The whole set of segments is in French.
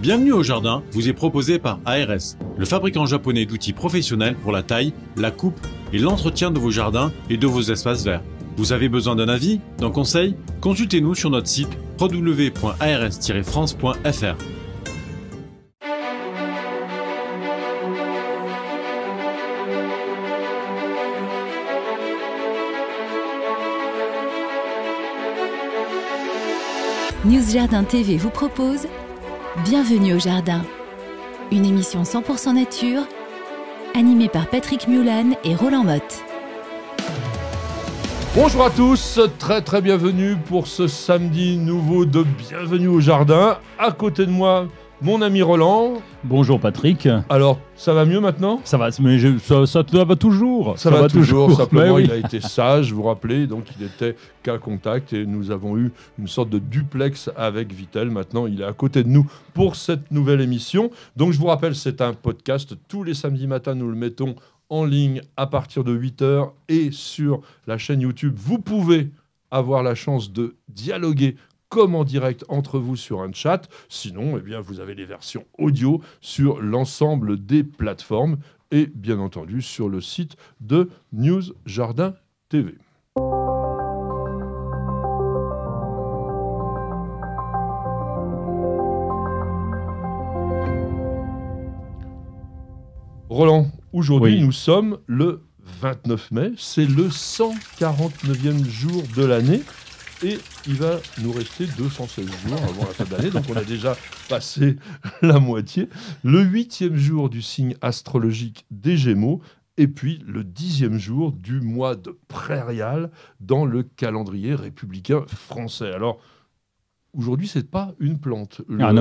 Bienvenue au jardin vous est proposé par ARS, le fabricant japonais d'outils professionnels pour la taille, la coupe et l'entretien de vos jardins et de vos espaces verts. Vous avez besoin d'un avis, d'un conseil Consultez-nous sur notre site www.ars-france.fr. News Jardin TV vous propose Bienvenue au Jardin, une émission 100% nature, animée par Patrick Mulan et Roland Motte. Bonjour à tous, très très bienvenue pour ce samedi nouveau de Bienvenue au Jardin. À côté de moi, mon ami Roland. Bonjour Patrick. Alors, ça va mieux maintenant Ça va, mais ça, ça, ça, va toujours. Ça, va, toujours, simplement ben il a été sage, vous vous rappelez, donc il n'était qu'à contact et nous avons eu une sorte de duplex avec Vitel. Maintenant, il est à côté de nous pour cette nouvelle émission. Donc, je vous rappelle, c'est un podcast. Tous les samedis matins, nous le mettons en ligne à partir de 8h et sur la chaîne YouTube. Vous pouvez avoir la chance de dialoguer comme en direct entre vous sur un chat. Sinon, eh bien, vous avez les versions audio sur l'ensemble des plateformes et bien entendu sur le site de News Jardin TV. Roland, aujourd'hui nous sommes le 29 mai, c'est le 149e jour de l'année. Et il va nous rester 216 jours avant la fin de l'année, donc on a déjà passé la moitié. Le huitième jour du signe astrologique des Gémeaux, et puis le dixième jour du mois de Prairial dans le calendrier républicain français. Alors, Aujourd'hui, ce n'est pas une plante. Ah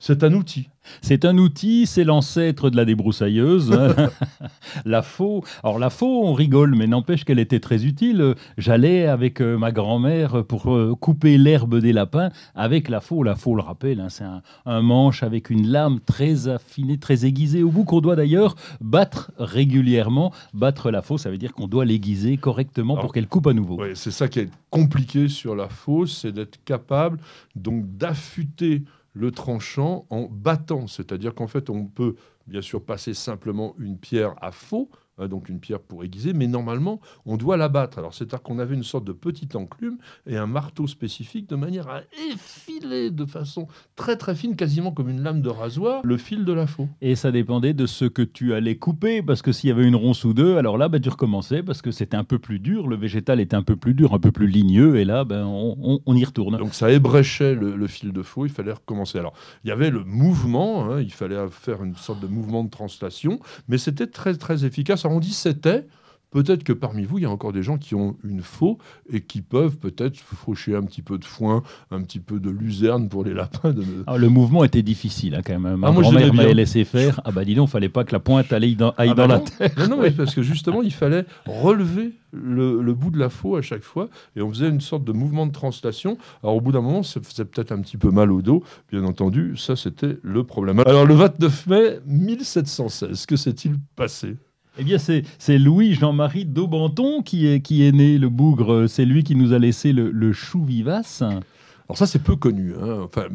c'est un outil. C'est un outil, c'est l'ancêtre de la débroussailleuse, la faux. Alors la faux, on rigole, mais n'empêche qu'elle était très utile. J'allais avec euh, ma grand-mère pour euh, couper l'herbe des lapins avec la faux. La faux, le rappelle, hein, c'est un, manche avec une lame très affinée, très aiguisée au bout qu'on doit d'ailleurs battre régulièrement. Battre la faux, ça veut dire qu'on doit l'aiguiser correctement pour qu'elle coupe à nouveau. c'est ça qui est compliqué sur la faux, c'est d'être capable donc d'affûter le tranchant en battant. C'est-à-dire qu'en fait, on peut bien sûr passer simplement une pierre à faux, euh, donc une pierre pour aiguiser, mais normalement, on doit l'abattre. Alors, c'est-à-dire qu'on avait une sorte de petite enclume et un marteau spécifique de manière à effiler de façon très très fine, quasiment comme une lame de rasoir, le fil de la faux. Et ça dépendait de ce que tu allais couper, parce que s'il y avait une ronce ou deux, alors là, bah, tu recommençais, parce que c'était un peu plus dur, le végétal était un peu plus dur, un peu plus ligneux, et là, bah, on, y retourne. Donc, ça ébréchait le, fil de faux, il fallait recommencer. Alors, il y avait le mouvement, hein, il fallait faire une sorte de mouvement de translation, mais c'était très très efficace on dit c'était. Peut-être que parmi vous, il y a encore des gens qui ont une faux et qui peuvent peut-être faucher un petit peu de foin, un petit peu de luzerne pour les lapins. De... Ah, le mouvement était difficile hein, quand même. Ma ah, grand-mère m'avait laissé faire. Ah bah dis donc, fallait pas que la pointe aille dans, ah, bah la terre. Non, mais parce que justement, il fallait relever le, le, bout de la faux à chaque fois et on faisait une sorte de mouvement de translation. Alors au bout d'un moment, ça faisait peut-être un petit peu mal au dos, bien entendu. Ça, c'était le problème. Alors le 29 mai 1716, que s'est-il passé eh bien, c'est Louis Jean-Marie Daubenton qui est, né, le bougre. C'est lui qui nous a laissé le, chou vivace. Alors ça, c'est peu connu. Hein. Enfin,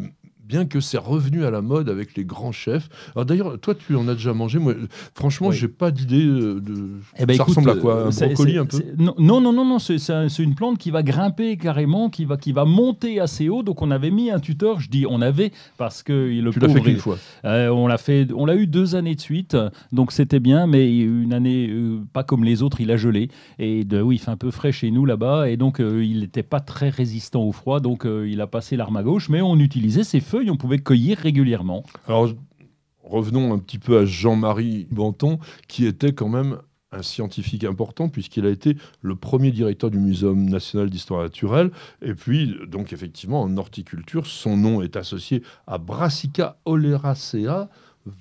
bien que c'est revenu à la mode avec les grands chefs. Alors d'ailleurs, toi, tu en as déjà mangé. Moi, franchement, je j'ai pas d'idée de. Eh ben, ça ressemble à quoi euh, Un brocoli un peu Non, non, non, non. C'est une plante qui va grimper carrément, qui va, qui va monter assez haut. Donc on avait mis un tuteur. Je dis on avait parce que le tu l'as fait qu'une fois. Euh, on l'a fait. On l'a eu deux années de suite. Donc c'était bien, mais une année euh, pas comme les autres, il a gelé. Et de, oui, il fait un peu frais chez nous là-bas. Et donc il n'était pas très résistant au froid. Donc il a passé l'arme à gauche, mais on utilisait ses feux et on pouvait cueillir régulièrement. Alors, revenons un petit peu à Jean-Marie Banton, qui était quand même un scientifique important puisqu'il a été le premier directeur du Muséum national d'histoire naturelle. Et puis, donc effectivement, en horticulture, son nom est associé à Brassica oleracea,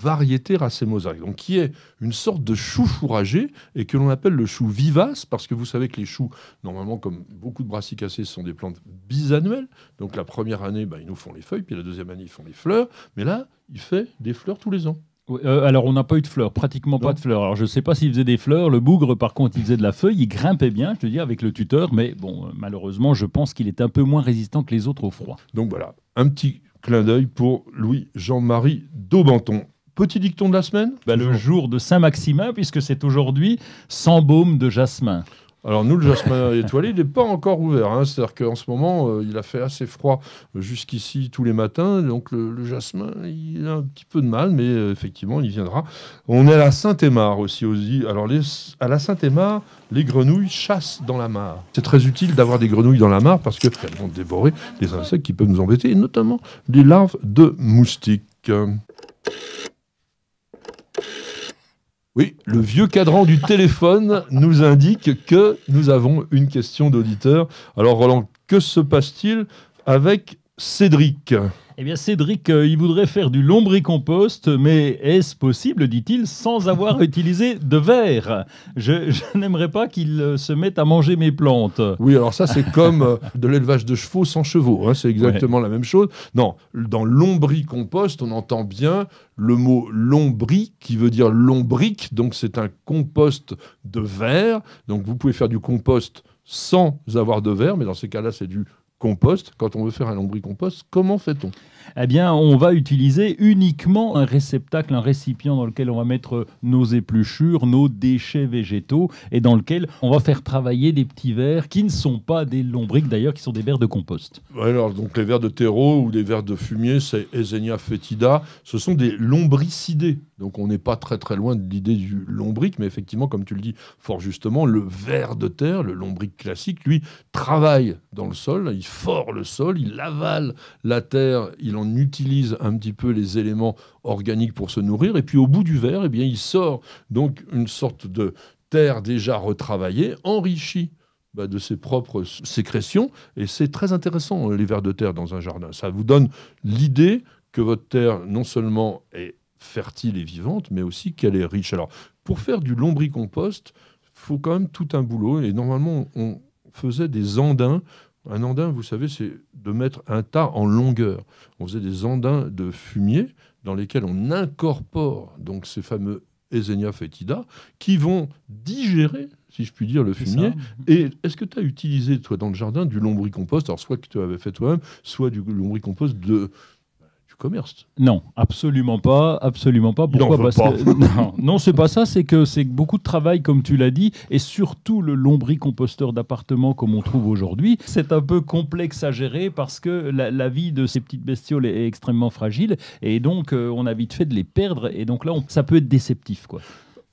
variété racé mosaïque, donc qui est une sorte de chou fourragé et que l'on appelle le chou vivace, parce que vous savez que les choux, normalement, comme beaucoup de brassicacées, sont des plantes bisannuelles. Donc la première année, bah, ils nous font les feuilles, puis la deuxième année, ils font les fleurs. Mais là, il fait des fleurs tous les ans. Euh, alors, on n'a pas eu de fleurs, pratiquement pas de fleurs. Alors, je ne sais pas s'il faisait des fleurs. Le bougre, par contre, il faisait de la feuille. Il grimpait bien, je te dis, avec le tuteur. Mais bon, euh, malheureusement, je pense qu'il est un peu moins résistant que les autres au froid. Donc voilà, un petit clin d'œil pour Louis-Jean-Marie Daubenton. Petit dicton de la semaine bah, Le jour de Saint-Maximin, puisque c'est aujourd'hui, sans baume de jasmin. Alors nous, le jasmin étoilé, il n'est pas encore ouvert. Hein. C'est-à-dire qu'en ce moment, euh, il a fait assez froid jusqu'ici tous les matins. Donc le, jasmin, il a un petit peu de mal, mais euh, effectivement, il viendra. On est à la Saint-Émar aussi. aussi. Alors à la Saint-Émar, les grenouilles chassent dans la mare. C'est très utile d'avoir des grenouilles dans la mare parce qu'elles vont dévorer les insectes qui peuvent nous embêter, et notamment des larves de moustiques. Oui, le vieux cadran du téléphone nous indique que nous avons une question d'auditeur. Alors Roland, que se passe-t-il avec Cédric eh bien, Cédric, euh, il voudrait faire du lombricompost, mais est-ce possible, dit-il, sans avoir utilisé de verre Je, n'aimerais pas qu'il euh, se mette à manger mes plantes. Oui, alors ça, c'est comme euh, de l'élevage de chevaux sans chevaux. Hein, c'est exactement la même chose. Non, dans lombricompost, on entend bien le mot lombri qui veut dire lombrique. Donc, c'est un compost de verre. Donc, vous pouvez faire du compost sans avoir de verre, mais dans ces cas-là, c'est du compost, quand on veut faire un lombricompost, comment fait-on Eh bien, on va utiliser uniquement un réceptacle, un récipient dans lequel on va mettre nos épluchures, nos déchets végétaux, et dans lequel on va faire travailler des petits vers qui ne sont pas des lombriques d'ailleurs, qui sont des vers de compost. Alors, donc les vers de terreau ou les vers de fumier, c'est Esenia fetida, ce sont des lombricidés. Donc on n'est pas très très loin de l'idée du lombric, mais effectivement, comme tu le dis fort justement, le ver de terre, le lombric classique, lui, travaille dans le sol, il fore le sol, il avale la terre, il en utilise un petit peu les éléments organiques pour se nourrir, et puis au bout du ver, eh bien, il sort donc une sorte de terre déjà retravaillée, enrichie bah, de ses propres sécrétions. Et c'est très intéressant, les vers de terre dans un jardin. Ça vous donne l'idée que votre terre, non seulement est fertile et vivante, mais aussi qu'elle est riche. Alors, pour faire du lombricompost, faut quand même tout un boulot. Et normalement, on faisait des andins. Un andin, vous savez, c'est de mettre un tas en longueur. On faisait des andins de fumier dans lesquels on incorpore donc ces fameux Esenia fetida qui vont digérer si je puis dire, le fumier. et est-ce que tu as utilisé, toi, dans le jardin, du lombricompost Alors, soit que tu avais fait toi-même, soit du lombricompost de, commerce. Non, absolument pas, absolument pas. Pourquoi non, non c'est pas ça. C'est que c'est beaucoup de travail, comme tu l'as dit, et surtout le lombricomposteur d'appartement comme on trouve aujourd'hui, c'est un peu complexe à gérer parce que la, vie de ces petites bestioles est, extrêmement fragile, et donc euh, on a vite fait de les perdre. Et donc là, ça peut être déceptif, quoi.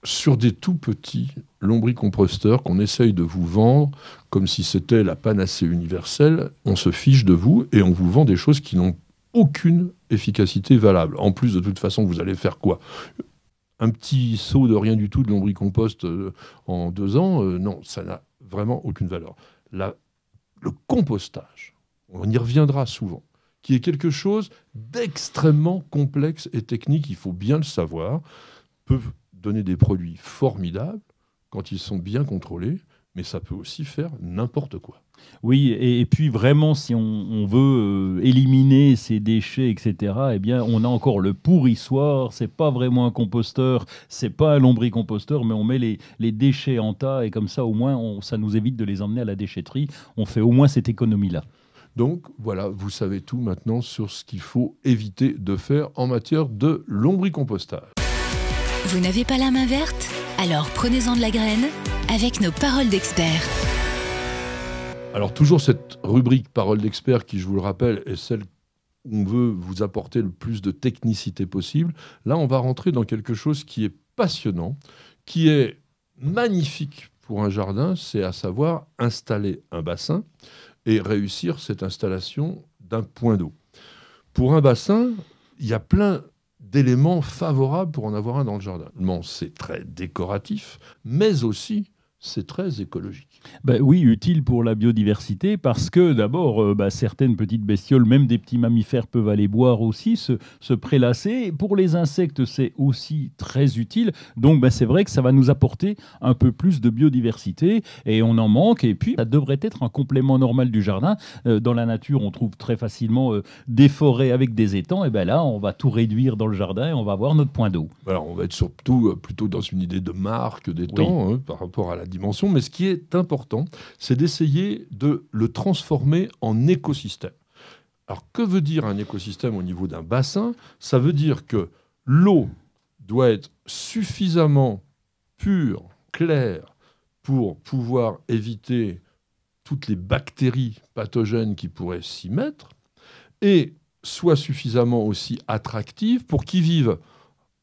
Sur des tout petits lombricomposteurs qu'on essaye de vous vendre comme si c'était la panacée universelle, on se fiche de vous et on vous vend des choses qui n'ont aucune efficacité valable. En plus, de toute façon, vous allez faire quoi Un petit saut de rien du tout de lombricompost euh, en deux ans, euh, non, ça n'a vraiment aucune valeur. La, le compostage, on y reviendra souvent, qui est quelque chose d'extrêmement complexe et technique, il faut bien le savoir, peut donner des produits formidables quand ils sont bien contrôlés, mais ça peut aussi faire n'importe quoi. Oui, et, puis vraiment, si on, veut euh, éliminer ces déchets, etc., eh bien, on a encore le pourrissoir. C'est pas vraiment un composteur, c'est pas un lombricomposteur, mais on met les, déchets en tas et comme ça, au moins, ça nous évite de les emmener à la déchetterie. On fait au moins cette économie-là. Donc voilà, vous savez tout maintenant sur ce qu'il faut éviter de faire en matière de lombricompostage. Vous n'avez pas la main verte alors prenez-en de la graine avec nos paroles d'experts. Alors toujours cette rubrique paroles d'experts qui, je vous le rappelle, est celle où on veut vous apporter le plus de technicité possible. Là, on va rentrer dans quelque chose qui est passionnant, qui est magnifique pour un jardin, c'est à savoir installer un bassin et réussir cette installation d'un point d'eau. Pour un bassin, il y a plein d'éléments favorables pour en avoir un dans le jardin. c'est très décoratif, mais aussi c'est très écologique. Ben oui, utile pour la biodiversité parce que d'abord, euh, ben, certaines petites bestioles, même des petits mammifères peuvent aller boire aussi, se, se prélasser. pour les insectes, c'est aussi très utile. Donc ben, c'est vrai que ça va nous apporter un peu plus de biodiversité et on en manque. Et puis, ça devrait être un complément normal du jardin. Euh, dans la nature, on trouve très facilement euh, des forêts avec des étangs. Et bien là, on va tout réduire dans le jardin et on va avoir notre point d'eau. Alors on va être surtout plutôt dans une idée de marque d'étang temps hein, par rapport à la mais ce qui est important, c'est d'essayer de le transformer en écosystème. Alors que veut dire un écosystème au niveau d'un bassin Ça veut dire que l'eau doit être suffisamment pure, claire, pour pouvoir éviter toutes les bactéries pathogènes qui pourraient s'y mettre, et soit suffisamment aussi attractive pour qu'y vivent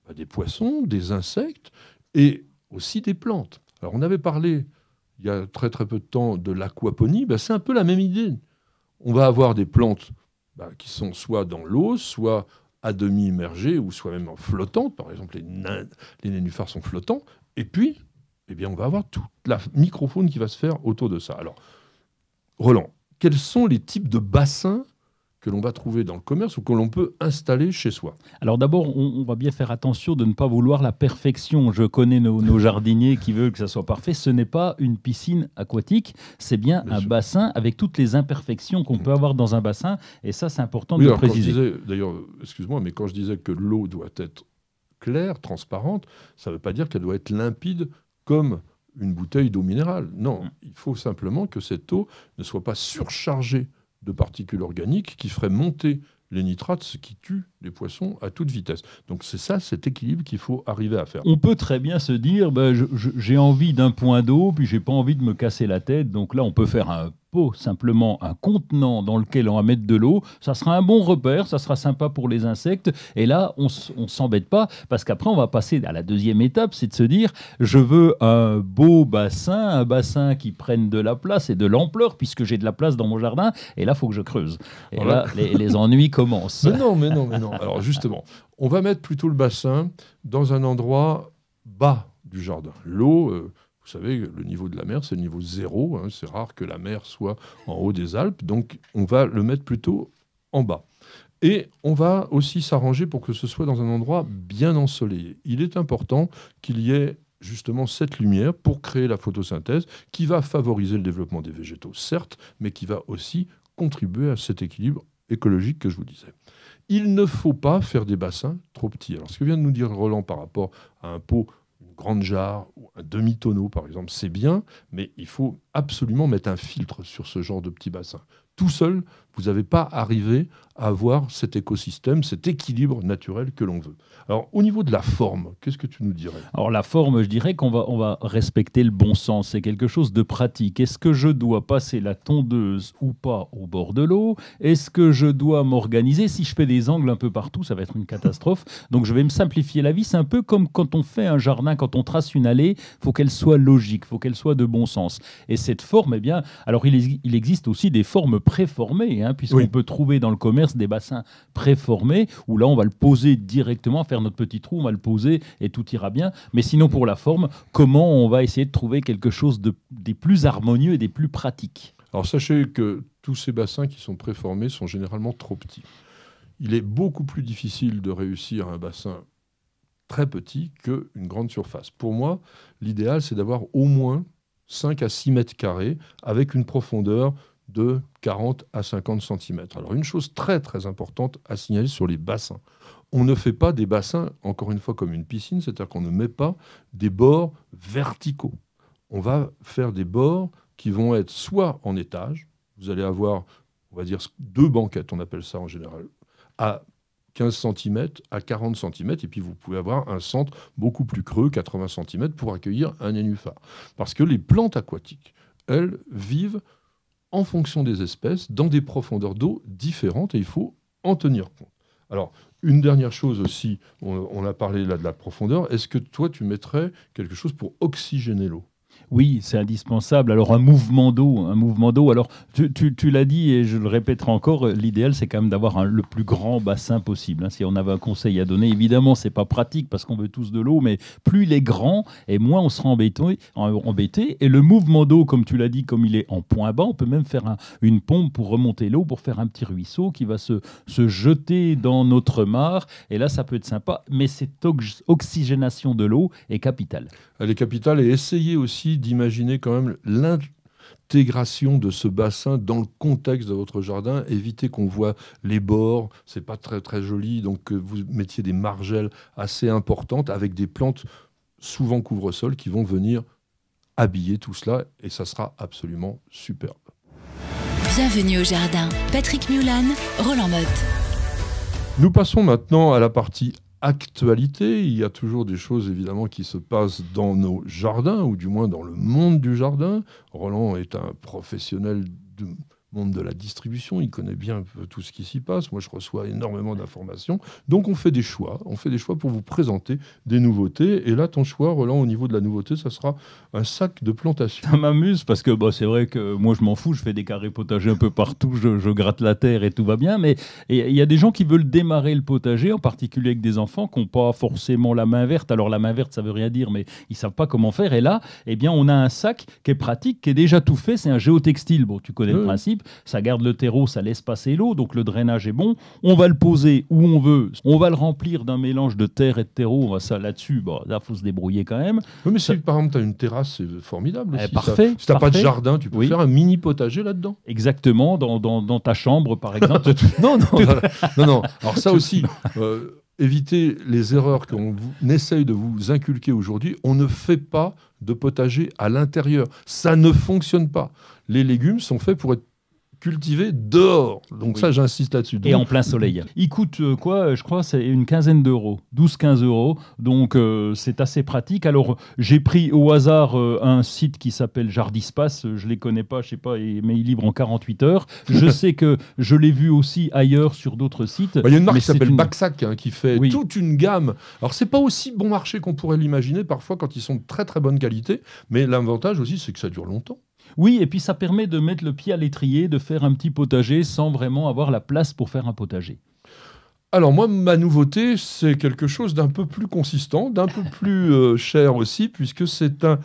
bah, des poissons, des insectes et aussi des plantes. Alors on avait parlé il y a très très peu de temps de l'aquaponie, ben, c'est un peu la même idée. On va avoir des plantes ben, qui sont soit dans l'eau, soit à demi immergées, ou soit même flottantes. Par exemple, les, les nénuphars sont flottants. Et puis, eh bien, on va avoir toute la microfaune qui va se faire autour de ça. Alors, Roland, quels sont les types de bassins que l'on va trouver dans le commerce ou que l'on peut installer chez soi. Alors d'abord, on, va bien faire attention de ne pas vouloir la perfection. Je connais nos, jardiniers qui veulent que ça soit parfait. Ce n'est pas une piscine aquatique, c'est bien, un bassin avec toutes les imperfections qu'on peut mm. avoir dans un bassin. Et ça, c'est important de le préciser. D'ailleurs, excuse-moi, mais quand je disais que l'eau doit être claire, transparente, ça ne veut pas dire qu'elle doit être limpide comme une bouteille d'eau minérale. Non, mm. il faut simplement que cette eau ne soit pas surchargée de particules organiques qui ferait monter les nitrates, ce qui tue les poissons à toute vitesse. Donc c'est ça, cet équilibre qu'il faut arriver à faire. On peut très bien se dire, ben, j'ai envie d'un point d'eau, puis j'ai pas envie de me casser la tête. Donc là, on peut faire un simplement un contenant dans lequel on va mettre de l'eau. Ça sera un bon repère, ça sera sympa pour les insectes. Et là, on ne s'embête pas parce qu'après, on va passer à la deuxième étape, c'est de se dire, je veux un beau bassin, un bassin qui prenne de la place et de l'ampleur puisque j'ai de la place dans mon jardin. Et là, il faut que je creuse. Et là, les, ennuis commencent. Mais non, mais non, mais non. Alors justement, on va mettre plutôt le bassin dans un endroit bas du jardin. L'eau... Euh, vous savez, le niveau de la mer, c'est le niveau zéro. Hein. c'est rare que la mer soit en haut des Alpes. Donc, on va le mettre plutôt en bas. Et on va aussi s'arranger pour que ce soit dans un endroit bien ensoleillé. Il est important qu'il y ait justement cette lumière pour créer la photosynthèse qui va favoriser le développement des végétaux, certes, mais qui va aussi contribuer à cet équilibre écologique que je vous disais. Il ne faut pas faire des bassins trop petits. Alors ce que vient de nous dire Roland par rapport à un pot grande jarre ou un demi-tonneau, par exemple, c'est bien, mais il faut absolument mettre un filtre sur ce genre de petit bassin. Tout seul, vous n'avez pas arrivé à avoir cet écosystème, cet équilibre naturel que l'on veut. Alors, au niveau de la forme, qu'est-ce que tu nous dirais Alors, la forme, je dirais qu'on va, on va respecter le bon sens. C'est quelque chose de pratique. Est-ce que je dois passer la tondeuse ou pas au bord de l'eau Est-ce que je dois m'organiser Si je fais des angles un peu partout, ça va être une catastrophe. Donc, je vais me simplifier la vie. C'est un peu comme quand on fait un jardin, quand on trace une allée, faut qu'elle soit logique, faut qu'elle soit de bon sens. Et cette forme, eh bien, alors il, il existe aussi des formes préformées hein. Hein, puisqu'on peut trouver dans le commerce des bassins préformés, où là on va le poser directement, faire notre petit trou, on va le poser et tout ira bien. Mais sinon pour la forme, comment on va essayer de trouver quelque chose de, des plus harmonieux et des plus pratiques Alors sachez que tous ces bassins qui sont préformés sont généralement trop petits. Il est beaucoup plus difficile de réussir un bassin très petit qu'une grande surface. Pour moi, l'idéal, c'est d'avoir au moins 5 à 6 mètres carrés avec une profondeur de 40 à 50 cm. Alors une chose très très importante à signaler sur les bassins. On ne fait pas des bassins, encore une fois, comme une piscine, c'est-à-dire qu'on ne met pas des bords verticaux. On va faire des bords qui vont être soit en étage, vous allez avoir, on va dire, deux banquettes, on appelle ça en général, à 15 cm à 40 cm, et puis vous pouvez avoir un centre beaucoup plus creux, 80 cm, pour accueillir un nénuphar. Parce que les plantes aquatiques, elles vivent en fonction des espèces dans des profondeurs d'eau différentes et il faut en tenir compte. Alors, une dernière chose aussi, on, a parlé là de la profondeur, est-ce que toi tu mettrais quelque chose pour oxygéner l'eau oui, c'est indispensable. Alors un mouvement d'eau, un mouvement d'eau. Alors tu, l'as dit et je le répéterai encore, euh, l'idéal c'est quand même d'avoir le plus grand bassin possible. Hein. Si on avait un conseil à donner, évidemment c'est pas pratique parce qu'on veut tous de l'eau, mais plus il est grand et moins on sera embêté. Et le mouvement d'eau, comme tu l'as dit, comme il est en point bas, on peut même faire une pompe pour remonter l'eau, pour faire un petit ruisseau qui va se, se jeter dans notre mare. Et là ça peut être sympa, mais cette oxygénation de l'eau est capitale. Elle est capitale et essayer aussi d'imaginer quand même l'intégration de ce bassin dans le contexte de votre jardin. éviter qu'on voit les bords, c'est pas très très joli, donc vous mettiez des margelles assez importantes avec des plantes souvent couvre-sol qui vont venir habiller tout cela et ça sera absolument superbe. Bienvenue au jardin. Patrick Mulan, Roland Motte. Nous passons maintenant à la partie actualité. Il y a toujours des choses évidemment qui se passent dans nos jardins, ou du moins dans le monde du jardin. Roland est un professionnel de, monde de la distribution, il connaît bien tout ce qui s'y passe. Moi, je reçois énormément d'informations. Donc, on fait des choix. On fait des choix pour vous présenter des nouveautés. Et là, ton choix, Roland, au niveau de la nouveauté, ça sera un sac de plantation. Ça m'amuse parce que bah, c'est vrai que moi, je m'en fous. Je fais des carrés potagers un peu partout. Je, gratte la terre et tout va bien. Mais il y a des gens qui veulent démarrer le potager, en particulier avec des enfants qui n'ont pas forcément la main verte. Alors, la main verte, ça veut rien dire, mais ils savent pas comment faire. Et là, eh bien, on a un sac qui est pratique, qui est déjà tout fait. C'est un géotextile. Bon, tu connais le principe. Ça garde le terreau, ça laisse passer l'eau, donc le drainage est bon. On va le poser où on veut. On va le remplir d'un mélange de terre et de terreau. ça là-dessus, bah, là, faut se débrouiller quand même. mais si par exemple, tu as une terrasse, c'est formidable. Eh, parfait. si tu pas de jardin, tu peux faire un mini potager là-dedans. Exactement, dans, ta chambre, par exemple. non, non, non, Alors, ça aussi. Euh, éviter les erreurs qu'on essaye de vous inculquer aujourd'hui. On ne fait pas de potager à l'intérieur. Ça ne fonctionne pas. Les légumes sont faits pour être cultivé dehors. Donc ça, j'insiste là-dessus. Et en plein soleil. Il coûte euh, quoi euh, Je crois c'est une quinzaine d'euros, 12-15 euros. Donc euh, c'est assez pratique. Alors j'ai pris au hasard un site qui s'appelle Jardispace. Je ne les connais pas, je sais pas, mais il livre en 48 heures. Je sais que je l'ai vu aussi ailleurs sur d'autres sites. Bah, il y a une marque qui s'appelle une... Hein, qui fait toute une gamme. Alors c'est pas aussi bon marché qu'on pourrait l'imaginer parfois quand ils sont de très très bonne qualité. Mais l'avantage aussi, c'est que ça dure longtemps. Oui, et puis ça permet de mettre le pied à l'étrier, de faire un petit potager sans vraiment avoir la place pour faire un potager. Alors moi, ma nouveauté, c'est quelque chose d'un peu plus consistant, d'un peu plus euh, cher aussi, puisque c'est un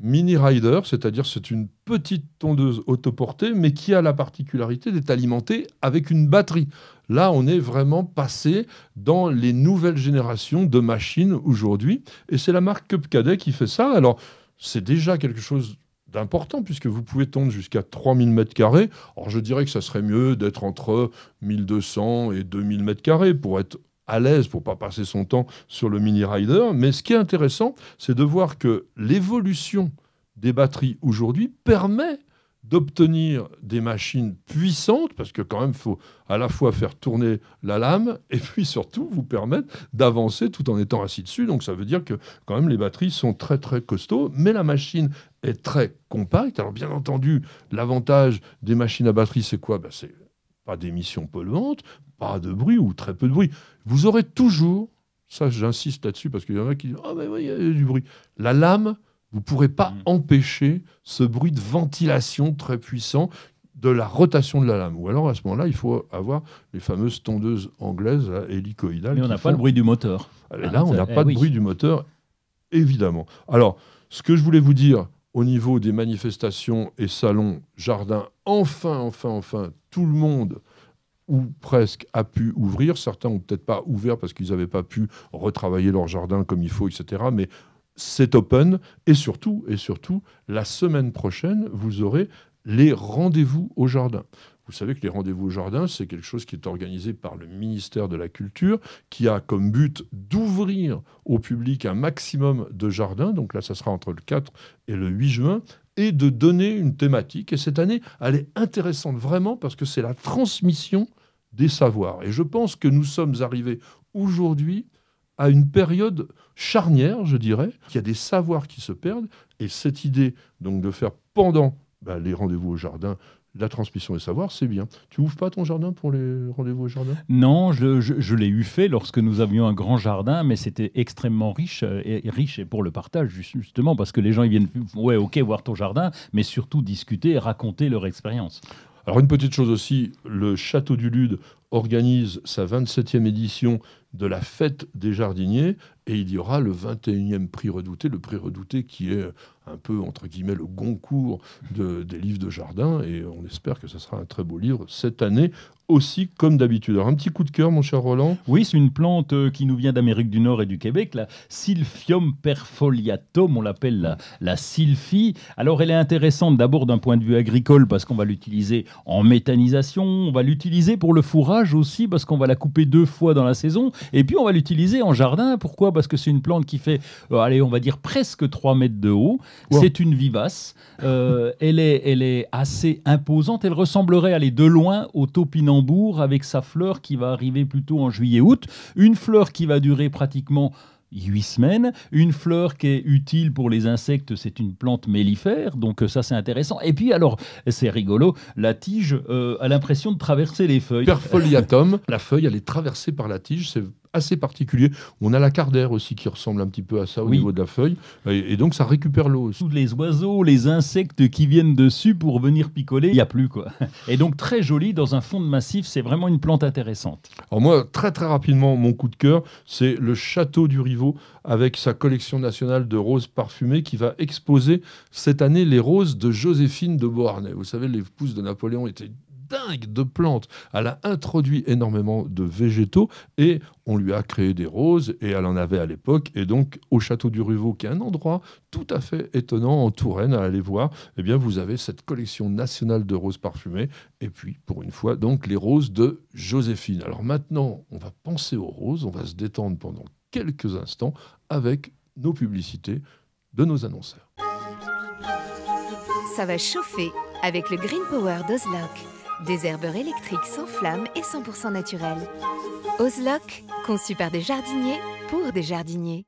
mini rider, c'est-à-dire c'est une petite tondeuse autoportée, mais qui a la particularité d'être alimentée avec une batterie. Là, on est vraiment passé dans les nouvelles générations de machines aujourd'hui, et c'est la marque Cadet qui fait ça. Alors, c'est déjà quelque chose d'important, puisque vous pouvez tomber jusqu'à 3000 mètres carrés. Alors je dirais que ça serait mieux d'être entre 1200 et 2000 mètres carrés pour être à l'aise pour pas passer son temps sur le mini rider. Mais ce qui est intéressant, c'est de voir que l'évolution des batteries aujourd'hui permet d'obtenir des machines puissantes, parce que quand même, il faut à la fois faire tourner la lame, et puis surtout vous permettre d'avancer tout en étant assis dessus. Donc ça veut dire que quand même les batteries sont très très costauds, mais la machine est très compact. Alors bien entendu, l'avantage des machines à batterie, c'est quoi ben, C'est pas d'émissions polluantes, pas de bruit ou très peu de bruit. Vous aurez toujours, ça j'insiste là-dessus parce qu'il y en a qui disent, ah mais ben oui, il y a du bruit. La lame, vous ne pourrez pas mm. empêcher ce bruit de ventilation très puissant de la rotation de la lame. Ou alors à ce moment-là, il faut avoir les fameuses tondeuses anglaises hélicoïdales. Mais on n'a pas le bruit du moteur. Ah, là, on ah, n'a pas de eh bruit du moteur, évidemment. Alors, ce que je voulais vous dire, au niveau des manifestations et salons, jardins, enfin, enfin, enfin, tout le monde ou presque a pu ouvrir. Certains n'ont peut-être pas ouvert parce qu'ils n'avaient pas pu retravailler leur jardin comme il faut, etc. Mais c'est open. Et surtout, et surtout, la semaine prochaine, vous aurez les rendez-vous au jardin. Vous savez que les rendez-vous au jardin, c'est quelque chose qui est organisé par le ministère de la Culture, qui a comme but d'ouvrir au public un maximum de jardins. Donc là, ça sera entre le 4 et le 8 juin et de donner une thématique. Et cette année, elle est intéressante vraiment parce que c'est la transmission des savoirs. Et je pense que nous sommes arrivés aujourd'hui à une période charnière, je dirais, qu'il y a des savoirs qui se perdent. Et cette idée donc de faire pendant bah, les rendez-vous au jardin la transmission des savoir, c'est bien. Tu ouvres pas ton jardin pour les rendez-vous au jardin Non, je, l'ai eu fait lorsque nous avions un grand jardin, mais c'était extrêmement riche euh, et, riche pour le partage justement parce que les gens ils viennent ouais ok voir ton jardin, mais surtout discuter et raconter leur expérience. Alors une petite chose aussi, le Château du Lude organise sa 27e édition de la fête des jardiniers, et il y aura le 21e prix redouté, le prix redouté qui est un peu, entre guillemets, le Goncourt des livres de jardin, et on espère que ce sera un très beau livre cette année, aussi comme d'habitude. Alors un petit coup de cœur, mon cher Roland. Oui, c'est une plante euh, qui nous vient d'Amérique du Nord et du Québec, la Sylphium perfoliatum, on l'appelle la, la sylphie. Alors elle est intéressante d'abord d'un point de vue agricole, parce qu'on va l'utiliser en méthanisation, on va l'utiliser pour le fourrage aussi, parce qu'on va la couper deux fois dans la saison, et puis on va l'utiliser en jardin. Pourquoi Parce que c'est une plante qui fait, euh, allez, on va dire presque 3 mètres de haut. C'est une vivace. Euh, elle, est, elle est assez imposante. Elle ressemblerait, aller de loin, au topinambour avec sa fleur qui va arriver plutôt en juillet-août. Une fleur qui va durer pratiquement huit semaines. Une fleur qui est utile pour les insectes, c'est une plante mellifère, donc euh, ça c'est intéressant. Et puis alors, c'est rigolo, la tige euh, a l'impression de traverser les feuilles. Perfoliatum, la feuille elle est traversée par la tige, c'est assez particulier. On a la cardère aussi qui ressemble un petit peu à ça au niveau de la feuille. Et, donc, ça récupère l'eau Tous les oiseaux, les insectes qui viennent dessus pour venir picoler, il n'y a plus quoi. Et donc, très joli dans un fond de massif. C'est vraiment une plante intéressante. Alors, moi, très très rapidement, mon coup de cœur, c'est le château du Rivaux avec sa collection nationale de roses parfumées qui va exposer cette année les roses de Joséphine de Beauharnais. Vous savez, l'épouse de Napoléon était dingue de plantes. Elle a introduit énormément de végétaux et on lui a créé des roses et elle en avait à l'époque. Et donc, au château du Ruveau, qui est un endroit tout à fait étonnant en Touraine à aller voir, eh bien, vous avez cette collection nationale de roses parfumées. Et puis, pour une fois, donc, les roses de Joséphine. Alors maintenant, on va penser aux roses, on va se détendre pendant quelques instants avec nos publicités de nos annonceurs. Ça va chauffer avec le Green Power d'Ozlock. Des herbeurs électriques sans flamme et 100% naturels. Ozlock, conçu par des jardiniers pour des jardiniers.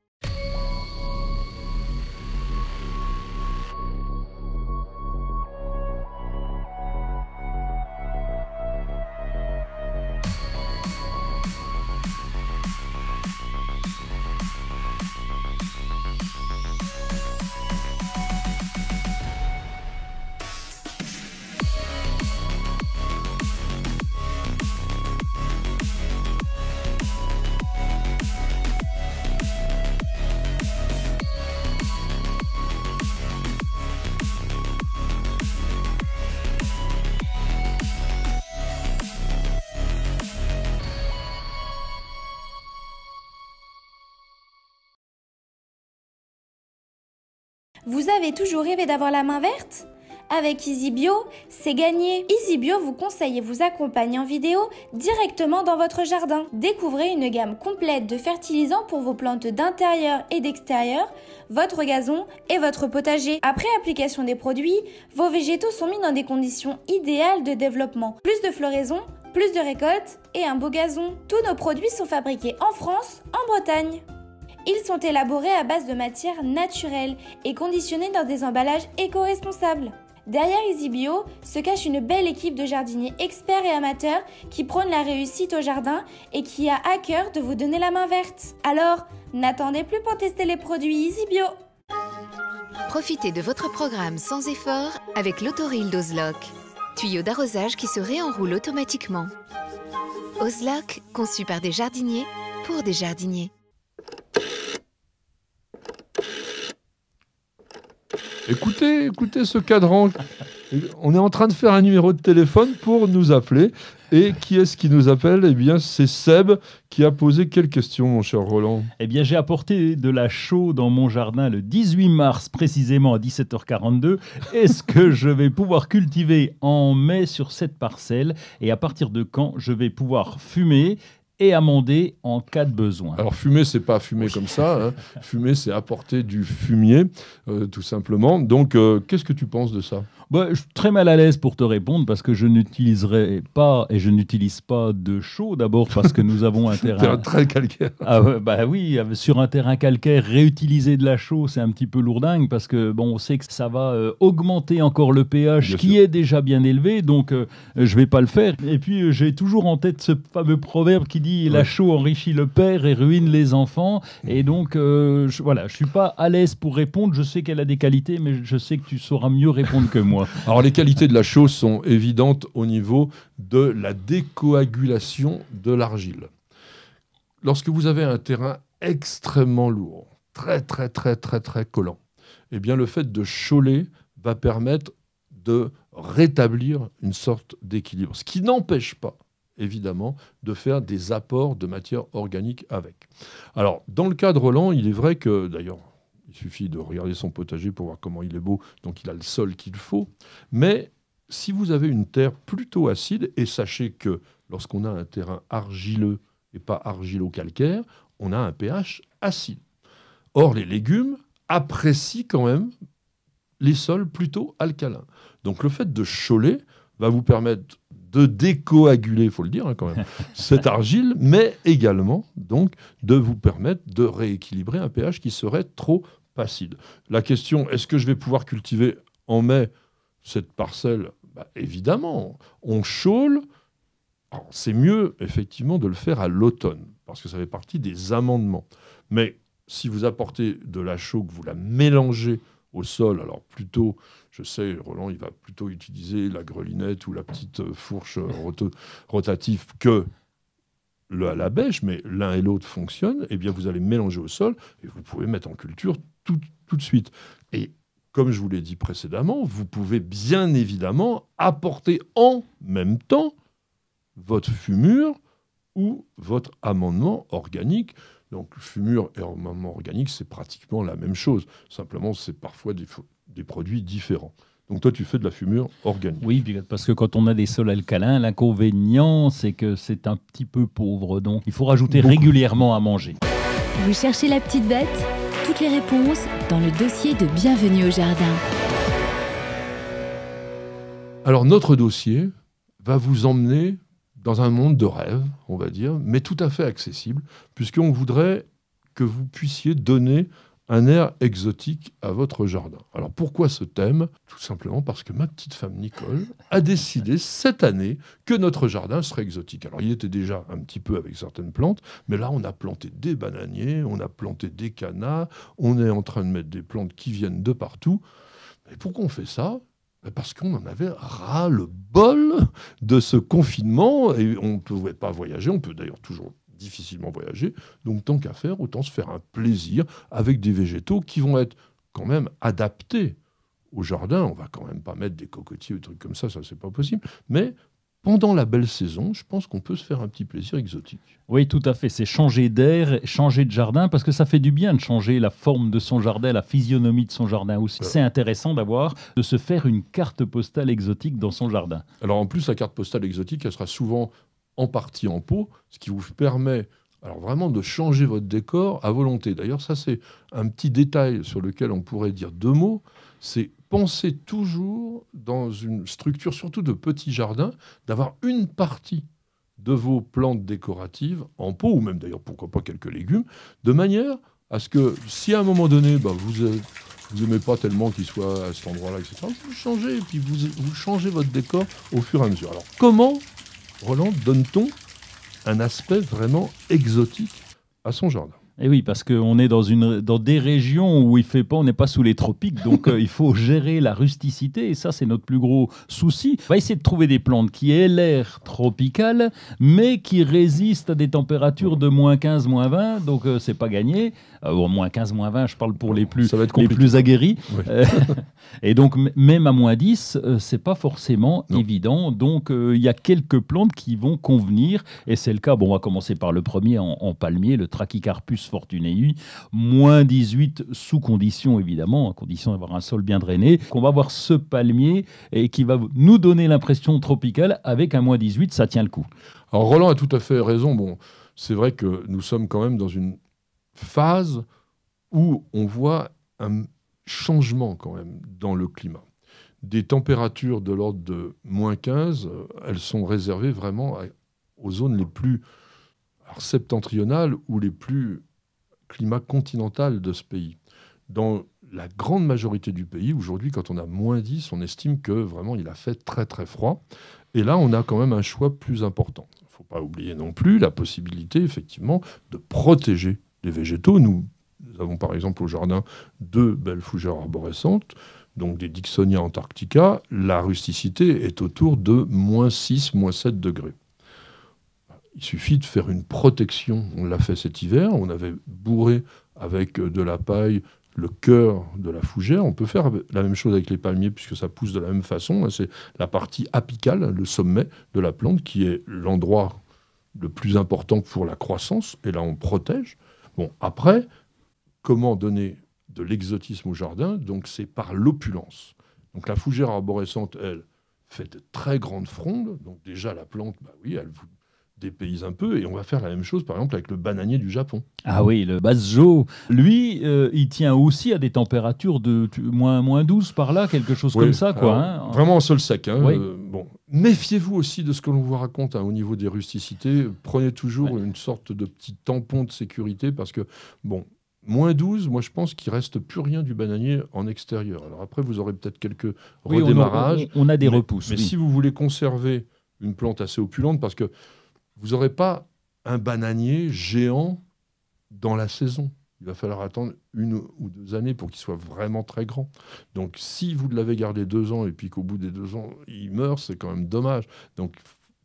avez toujours rêvé d'avoir la main verte Avec EasyBio, c'est gagné. EasyBio vous conseille et vous accompagne en vidéo directement dans votre jardin. Découvrez une gamme complète de fertilisants pour vos plantes d'intérieur et d'extérieur, votre gazon et votre potager. Après application des produits, vos végétaux sont mis dans des conditions idéales de développement. Plus de floraison, plus de récoltes et un beau gazon. Tous nos produits sont fabriqués en France, en Bretagne. Ils sont élaborés à base de matières naturelles et conditionnés dans des emballages éco-responsables. Derrière EasyBio se cache une belle équipe de jardiniers experts et amateurs qui prônent la réussite au jardin et qui a à cœur de vous donner la main verte. Alors, n'attendez plus pour tester les produits EasyBio. Profitez de votre programme sans effort avec l'autoril d'Ozlock, tuyau d'arrosage qui se réenroule automatiquement. Ozlock, conçu par des jardiniers pour des jardiniers. Écoutez, écoutez ce cadran. On est en train de faire un numéro de téléphone pour nous appeler. Et qui est-ce qui nous appelle Eh bien, c'est Seb qui a posé quelle question, mon cher Roland Eh bien, j'ai apporté de la chaux dans mon jardin le 18 mars, précisément à 17h42. Est-ce que je vais pouvoir cultiver en mai sur cette parcelle Et à partir de quand je vais pouvoir fumer et amender en cas de besoin. Alors fumer, c'est pas fumer comme ça. Hein. Fumer, c'est apporter du fumier, euh, tout simplement. Donc, euh, qu'est-ce que tu penses de ça bah, Je suis très mal à l'aise pour te répondre parce que je n'utiliserai pas et je n'utilise pas de chaux d'abord parce que nous avons un terrain... très calcaire. Ah, bah oui, sur un terrain calcaire, réutiliser de la chaux, c'est un petit peu lourdingue parce que bon, on sait que ça va euh, augmenter encore le pH qui est déjà bien élevé, donc je vais pas le faire. Et puis j'ai toujours en tête ce fameux proverbe qui dit la chaux enrichit le père et ruine les enfants. Et donc, euh, je, voilà, je suis pas à l'aise pour répondre. Je sais qu'elle a des qualités, mais je sais que tu sauras mieux répondre que moi. Alors, les qualités de la chaux sont évidentes au niveau de la décoagulation de l'argile. Lorsque vous avez un terrain extrêmement lourd, très, très, très, très, très collant, eh bien, le fait de chauler va permettre de rétablir une sorte d'équilibre. Ce qui n'empêche pas évidemment, de faire des apports de matière organique avec. Alors, dans le cas de Roland, il est vrai que, d'ailleurs, il suffit de regarder son potager pour voir comment il est beau, donc il a le sol qu'il faut. Mais si vous avez une terre plutôt acide, et sachez que lorsqu'on a un terrain argileux et pas argilo-calcaire, on a un pH acide. Or, les légumes apprécient quand même les sols plutôt alcalins. Donc le fait de choler va vous permettre de décoaguler, il faut le dire hein, quand même, cette argile, mais également donc de vous permettre de rééquilibrer un pH qui serait trop acide. La question, est-ce que je vais pouvoir cultiver en mai cette parcelle bah, Évidemment, on chaule. C'est mieux, effectivement, de le faire à l'automne, parce que ça fait partie des amendements. Mais si vous apportez de la chaux, que vous la mélangez au sol, alors plutôt je sais, Roland, il va plutôt utiliser la grelinette ou la petite euh, fourche euh, rotative que le à la bêche, mais l'un et l'autre fonctionnent. Eh bien, vous allez mélanger au sol et vous pouvez mettre en culture tout, de suite. Et comme je vous l'ai dit précédemment, vous pouvez bien évidemment apporter en même temps votre fumure ou votre amendement organique. Donc fumure et amendement organique, c'est pratiquement la même chose. Simplement, c'est parfois des des produits différents. Donc toi, tu fais de la fumure organique. Oui, parce que quand on a des sols alcalins, l'inconvénient, c'est que c'est un petit peu pauvre. Donc il faut rajouter régulièrement à manger. Vous cherchez la petite bête Toutes les réponses dans le dossier de Bienvenue au Jardin. Alors notre dossier va vous emmener dans un monde de rêve, on va dire, mais tout à fait accessible, puisqu'on voudrait que vous puissiez donner un air exotique à votre jardin. Alors pourquoi ce thème Tout simplement parce que ma petite femme Nicole a décidé cette année que notre jardin serait exotique. Alors il était déjà un petit peu avec certaines plantes, mais là on a planté des bananiers, on a planté des canas, on est en train de mettre des plantes qui viennent de partout. Et pourquoi on fait ça ben, parce qu'on en avait ras le bol de ce confinement et on ne pouvait pas voyager. On peut d'ailleurs toujours difficilement voyager. Donc tant qu'à faire, autant se faire un plaisir avec des végétaux qui vont être quand même adaptés au jardin. On va quand même pas mettre des cocotiers ou des trucs comme ça, ça c'est pas possible. Mais pendant la belle saison, je pense qu'on peut se faire un petit plaisir exotique. Oui, tout à fait. C'est changer d'air, changer de jardin, parce que ça fait du bien de changer la forme de son jardin, la physionomie de son jardin aussi. Euh. C'est intéressant d'avoir, de se faire une carte postale exotique dans son jardin. Alors en plus, la carte postale exotique, elle sera souvent en partie en pot, ce qui vous permet alors vraiment de changer votre décor à volonté. D'ailleurs, ça c'est un petit détail sur lequel on pourrait dire deux mots. C'est penser toujours dans une structure, surtout de petits jardins, d'avoir une partie de vos plantes décoratives en pot, ou même d'ailleurs pourquoi pas quelques légumes, de manière à ce que si à un moment donné, bah, vous n'aimez pas tellement qu'il soit à cet endroit-là, etc., vous changez, et puis vous, vous changez votre décor au fur et à mesure. Alors comment Roland donne-t-on un aspect vraiment exotique à son jardin et eh oui, parce qu'on est dans, une, dans des régions où il fait pas, on n'est pas sous les tropiques, donc euh, il faut gérer la rusticité, et ça c'est notre plus gros souci. On va essayer de trouver des plantes qui aient l'air tropical, mais qui résistent à des températures de moins 15, moins 20, donc euh, c'est pas gagné. Au euh, moins 15, moins 20, je parle pour les plus, les plus aguerris. et donc même à moins 10, c'est pas forcément évident, donc il y a quelques plantes qui vont convenir, et c'est le cas, bon on va commencer par le premier en, en palmier, le Trachycarpus eu, moins 18 sous condition évidemment, à hein, condition d'avoir un sol bien drainé, qu'on va voir ce palmier et qui va nous donner l'impression tropicale avec un moins 18, ça tient le coup. Alors Roland a tout à fait raison, bon, c'est vrai que nous sommes quand même dans une phase où on voit un changement quand même dans le climat des températures de l'ordre de moins 15, euh, elles sont réservées vraiment aux zones les plus septentrionales ou les plus climat continental de ce pays. Dans la grande majorité du pays, aujourd'hui, quand on a moins 10, on estime que vraiment il a fait très très froid. Et là, on a quand même un choix plus important. Il ne faut pas oublier non plus la possibilité, effectivement, de protéger les végétaux. Nous, avons par exemple au jardin deux belles fougères arborescentes, donc des Dixonia antarctica. La rusticité est autour de moins 6, moins 7 degrés. Il suffit de faire une protection. On l'a fait cet hiver. On avait bourré avec euh, de la paille le cœur de la fougère. On peut faire la même chose avec les palmiers puisque ça pousse de la même façon. C'est la partie apicale, le sommet de la plante, qui est l'endroit le plus important pour la croissance. Et là, on protège. Bon, après, comment donner de l'exotisme au jardin Donc, c'est par l'opulence. Donc, la fougère arborescente, elle, fait de très grandes frondes. Donc, déjà, la plante, bah oui, elle vous pays un peu et on va faire la même chose par exemple avec le bananier du Japon. Ah oui, le jo Lui, euh, il tient aussi à des températures de moins, moins 12 par là, quelque chose comme ça. quoi. Hein. Vraiment en seul sec. Hein. Euh, bon. Méfiez-vous aussi de ce que l'on vous raconte hein, au niveau des rusticités. Prenez toujours une sorte de petit tampon de sécurité parce que, bon, Moins 12, moi je pense qu'il reste plus rien du bananier en extérieur. Alors après, vous aurez peut-être quelques redémarrages. on, a des repousses. Mais si vous voulez conserver une plante assez opulente, parce que vous n'aurez pas un bananier géant dans la saison. Il va falloir attendre une ou deux années pour qu'il soit vraiment très grand. Donc si vous l'avez gardé deux ans et puis qu'au bout des deux ans, il meurt, c'est quand même dommage. Donc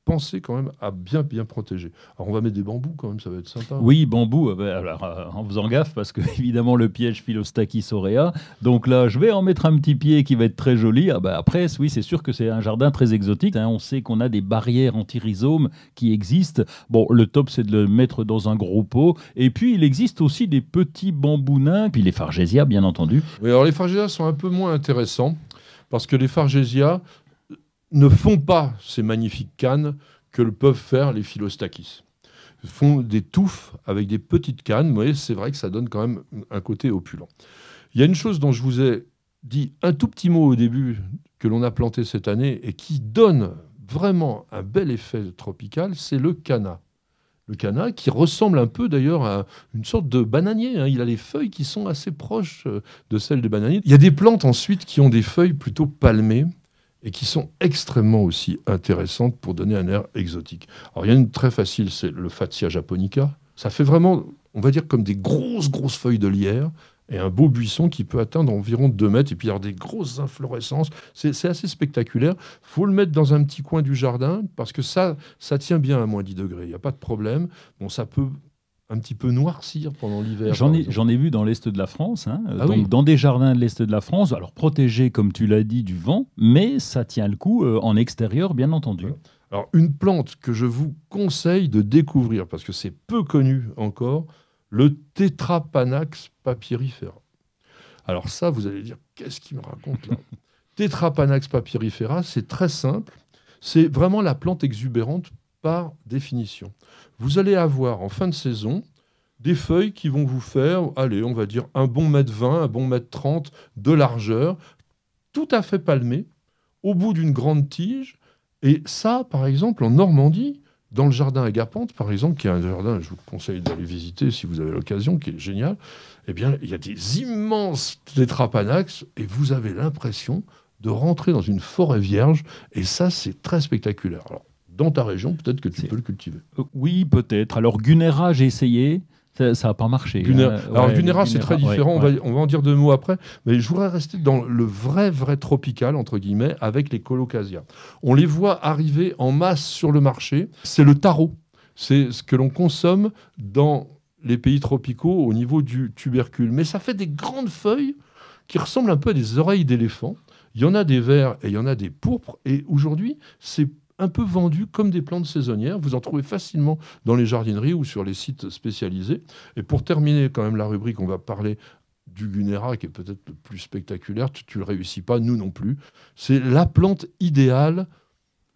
penser quand même à bien bien protéger. Alors on va mettre des bambous quand même, ça va être sympa. Oui, bambous, euh, ben, alors, euh, en faisant gaffe parce que évidemment le piège Philostachys aurea. Donc là, je vais en mettre un petit pied qui va être très joli. Ah bah, après, oui, c'est sûr que c'est un jardin très exotique. Hein. On sait qu'on a des barrières anti-rhizomes qui existent. Bon, le top c'est de le mettre dans un gros pot. Et puis il existe aussi des petits bambous nains, puis les Fargésias bien entendu. Oui, alors les Fargésias sont un peu moins intéressants parce que les Fargésias, ne font pas ces magnifiques cannes que le peuvent faire les philostachys. Ils font des touffes avec des petites cannes, voyez, c'est vrai que ça donne quand même un côté opulent. Il y a une chose dont je vous ai dit un tout petit mot au début que l'on a planté cette année et qui donne vraiment un bel effet tropical, c'est le cana. Le cana qui ressemble un peu d'ailleurs à une sorte de bananier. Hein. Il a les feuilles qui sont assez proches euh, de celles des bananiers. Il y a des plantes ensuite qui ont des feuilles plutôt palmées et qui sont extrêmement aussi intéressantes pour donner un air exotique. Alors il y en a une très facile, c'est le Fatsia japonica. Ça fait vraiment, on va dire, comme des grosses, grosses feuilles de lierre et un beau buisson qui peut atteindre environ 2 mètres, et puis il a des grosses inflorescences. C'est assez spectaculaire. faut le mettre dans un petit coin du jardin, parce que ça, ça tient bien à moins 10 degrés, il n'y a pas de problème. Bon, ça peut un petit peu noircir pendant l'hiver. J'en ai, j'en ai vu dans l'est de la France, hein. ah donc dans des jardins de l'est de la France, alors protégé comme tu l'as dit, du vent, mais ça tient le coup euh, en extérieur, bien entendu. Alors, une plante que je vous conseille de découvrir, parce que c'est peu connu encore, le Tetrapanax papyrifera. Alors ça, vous allez dire, qu'est-ce qu'il me raconte là Tetrapanax papyrifera, c'est très simple. C'est vraiment la plante exubérante par définition. Vous allez avoir en fin de saison des feuilles qui vont vous faire, allez, on va dire un bon mètre 20, un bon mètre 30 de largeur, tout à fait palmées, au bout d'une grande tige. Et ça, par exemple, en Normandie, dans le jardin Agapante, par exemple, qui est un jardin, je vous conseille d'aller visiter si vous avez l'occasion, qui est génial, eh bien, il y a des immenses tétrapanax et vous avez l'impression de rentrer dans une forêt vierge. Et ça, c'est très spectaculaire. Alors, dans ta région, peut-être que tu peux le cultiver. Euh, oui, peut-être. Alors Gunera, j'ai essayé. Ça n'a pas marché. Hein. Alors, Gunera, c'est très différent. On, va, en dire deux mots après. Mais je voudrais rester dans le vrai, vrai tropical, entre guillemets, avec les colocasias. On les voit arriver en masse sur le marché. C'est le tarot. C'est ce que l'on consomme dans les pays tropicaux au niveau du tubercule. Mais ça fait des grandes feuilles qui ressemblent un peu à des oreilles d'éléphant. Il y en a des verts et il y en a des pourpres. Et aujourd'hui, c'est un peu vendus comme des plantes saisonnières. Vous en trouvez facilement dans les jardineries ou sur les sites spécialisés. Et pour terminer quand même la rubrique, on va parler du Gunera, qui est peut-être le plus spectaculaire. Tu, ne le réussis pas, nous non plus. C'est la plante idéale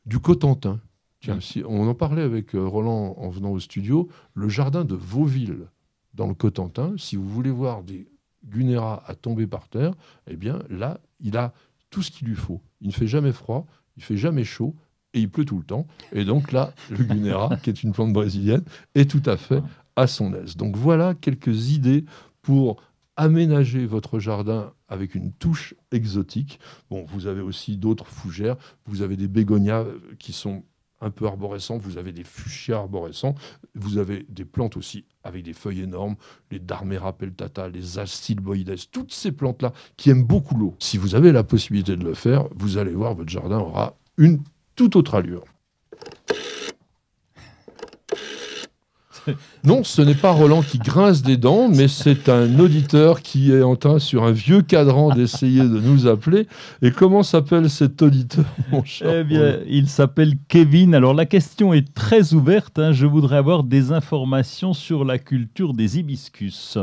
du Cotentin. Tiens, on en parlait avec euh, Roland en venant au studio. Le jardin de Vauville, dans le Cotentin, si vous voulez voir des gunéra à tomber par terre, eh bien là, il a tout ce qu'il lui faut. Il ne fait jamais froid, il ne fait jamais chaud, il pleut tout le temps. Et donc là, le Gunera, qui est une plante brésilienne, est tout à fait à son aise. Donc voilà quelques idées pour aménager votre jardin avec une touche exotique. Bon, vous avez aussi d'autres fougères, vous avez des bégonias euh, qui sont un peu arborescents, vous avez des fuchsias arborescents, vous avez des plantes aussi avec des feuilles énormes, les Darmera peltata, les Astilboides, toutes ces plantes-là qui aiment beaucoup l'eau. Si vous avez la possibilité de le faire, vous allez voir, votre jardin aura une autre allure. Non, ce n'est pas Roland qui grince des dents, mais c'est un auditeur qui est en train sur un vieux cadran d'essayer de nous appeler. Et comment s'appelle cet auditeur, mon cher Eh bien, il s'appelle Kevin. Alors la question est très ouverte. Hein. Je voudrais avoir des informations sur la culture des hibiscus.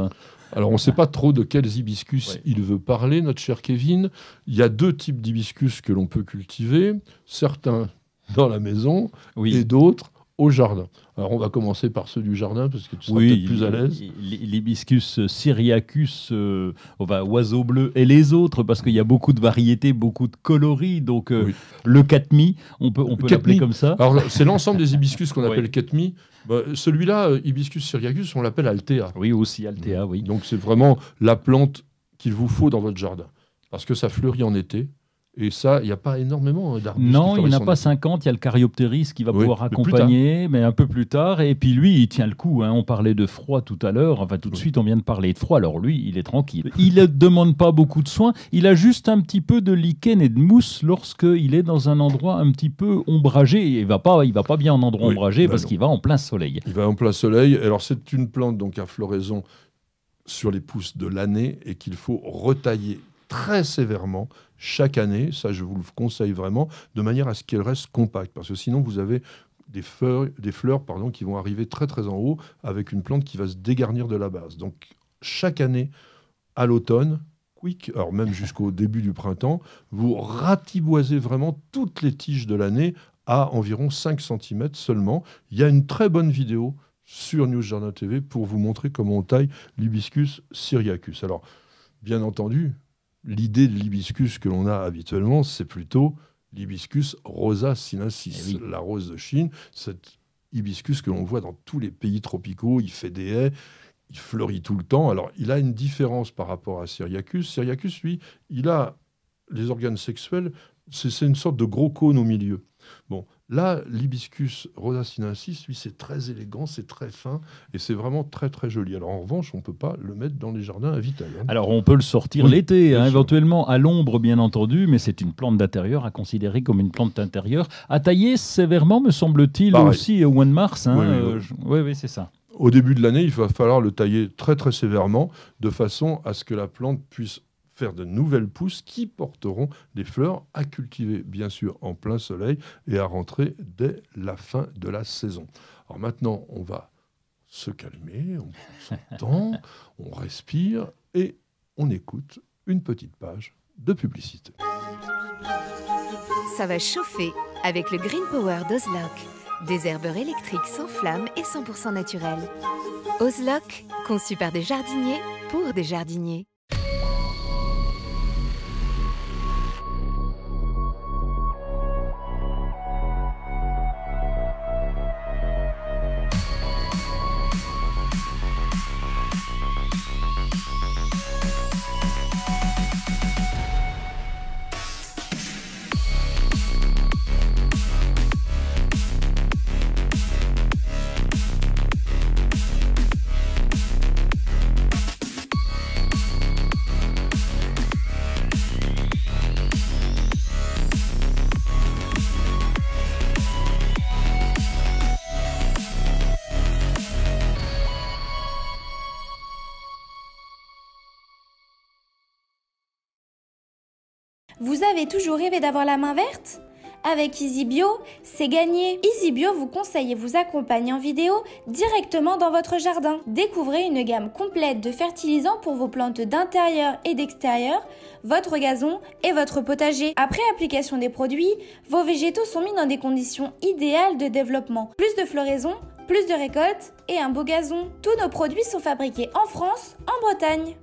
Alors, on ne sait pas trop de quels hibiscus il veut parler, notre cher Kevin. Il y a deux types d'hibiscus que l'on peut cultiver, certains dans la maison et d'autres au jardin. Alors on va commencer par ceux du jardin parce que tu seras peut-être plus à l'aise. L'hibiscus syriacus, on euh, va oiseau bleu et les autres parce qu'il y a beaucoup de variétés, beaucoup de coloris. Donc euh, le catmi, on peut on peut l'appeler comme ça. Alors c'est l'ensemble des hibiscus qu'on appelle catmi. Bah, celui-là, euh, Hibiscus syriacus, on l'appelle Altea. Oui, aussi Altea, oui. Donc c'est vraiment la plante qu'il vous faut dans votre jardin. Parce que ça fleurit en été, et ça, il n'y a pas énormément d'arbustes. Non, il n'y en a pas 50. Il y a le Caryopteris qui va pouvoir accompagner, mais un peu plus tard. Et puis lui, il tient le coup. Hein. On parlait de froid tout à l'heure. Enfin, tout de suite, on vient de parler de froid. Alors lui, il est tranquille. Il ne demande pas beaucoup de soins. Il a juste un petit peu de lichen et de mousse lorsqu'il est dans un endroit un petit peu ombragé. Et il ne va, pas, il va pas bien en endroit ombragé bah parce qu'il va en plein soleil. Il va en plein soleil. Alors c'est une plante donc à floraison sur les pousses de l'année et qu'il faut retailler très sévèrement chaque année. Ça, je vous le conseille vraiment, de manière à ce qu'elle reste compacte. Parce que sinon, vous avez des fleurs, des fleurs pardon, qui vont arriver très très en haut avec une plante qui va se dégarnir de la base. Donc chaque année, à l'automne, quick, alors même jusqu'au début du printemps, vous ratiboisez vraiment toutes les tiges de l'année à environ 5 cm seulement. Il y a une très bonne vidéo sur News Journal TV pour vous montrer comment on taille l'hibiscus syriacus. Alors, bien entendu, l'idée de l'hibiscus que l'on a habituellement, c'est plutôt l'hibiscus rosa sinensis, eh la rose de Chine, cet hibiscus que l'on voit dans tous les pays tropicaux, il fait des haies, il fleurit tout le temps. Alors, il a une différence par rapport à Syriacus. Syriacus, lui, il a les organes sexuels, c'est une sorte de gros cône au milieu. Bon, Là, l'hibiscus rosacinensis, lui, c'est très élégant, c'est très fin et c'est vraiment très très joli. Alors en revanche, on ne peut pas le mettre dans les jardins à vitale. Hein. Alors on peut le sortir l'été, hein, éventuellement à l'ombre bien entendu, mais c'est une plante d'intérieur à considérer comme une plante d'intérieur à tailler sévèrement me semble-t-il aussi au mois de mars. Hein, euh, oui c'est ça au début de l'année, il va falloir le tailler très très sévèrement de façon à ce que la plante puisse faire de nouvelles pousses qui porteront des fleurs à cultiver, bien sûr, en plein soleil et à rentrer dès la fin de la saison. Alors maintenant, on va se calmer, on prend son temps, on respire et on écoute une petite page de publicité. Ça va chauffer avec le Green Power d'Ozlock. Des herbeurs électriques sans flamme et 100% naturels. Ozlock, conçu par des jardiniers pour des jardiniers. toujours rêvé d'avoir la main verte Avec EasyBio, c'est gagné EasyBio vous conseille et vous accompagne en vidéo directement dans votre jardin. Découvrez une gamme complète de fertilisants pour vos plantes d'intérieur et d'extérieur, votre gazon et votre potager. Après application des produits, vos végétaux sont mis dans des conditions idéales de développement. Plus de floraison, plus de récoltes et un beau gazon. Tous nos produits sont fabriqués en France, en Bretagne.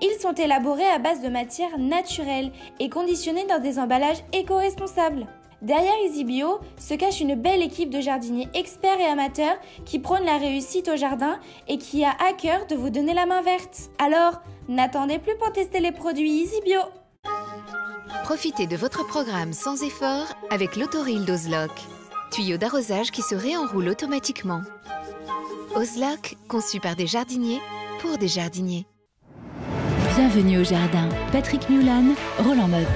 Ils sont élaborés à base de matières naturelles et conditionnés dans des emballages éco-responsables. Derrière EasyBio se cache une belle équipe de jardiniers experts et amateurs qui prônent la réussite au jardin et qui a à cœur de vous donner la main verte. Alors, n'attendez plus pour tester les produits EasyBio. Profitez de votre programme sans effort avec l'autoril d'Ozlock, tuyau d'arrosage qui se réenroule automatiquement. Ozlock, conçu par des jardiniers pour des jardiniers. Bienvenue au jardin. Patrick Mulan, Roland Mott.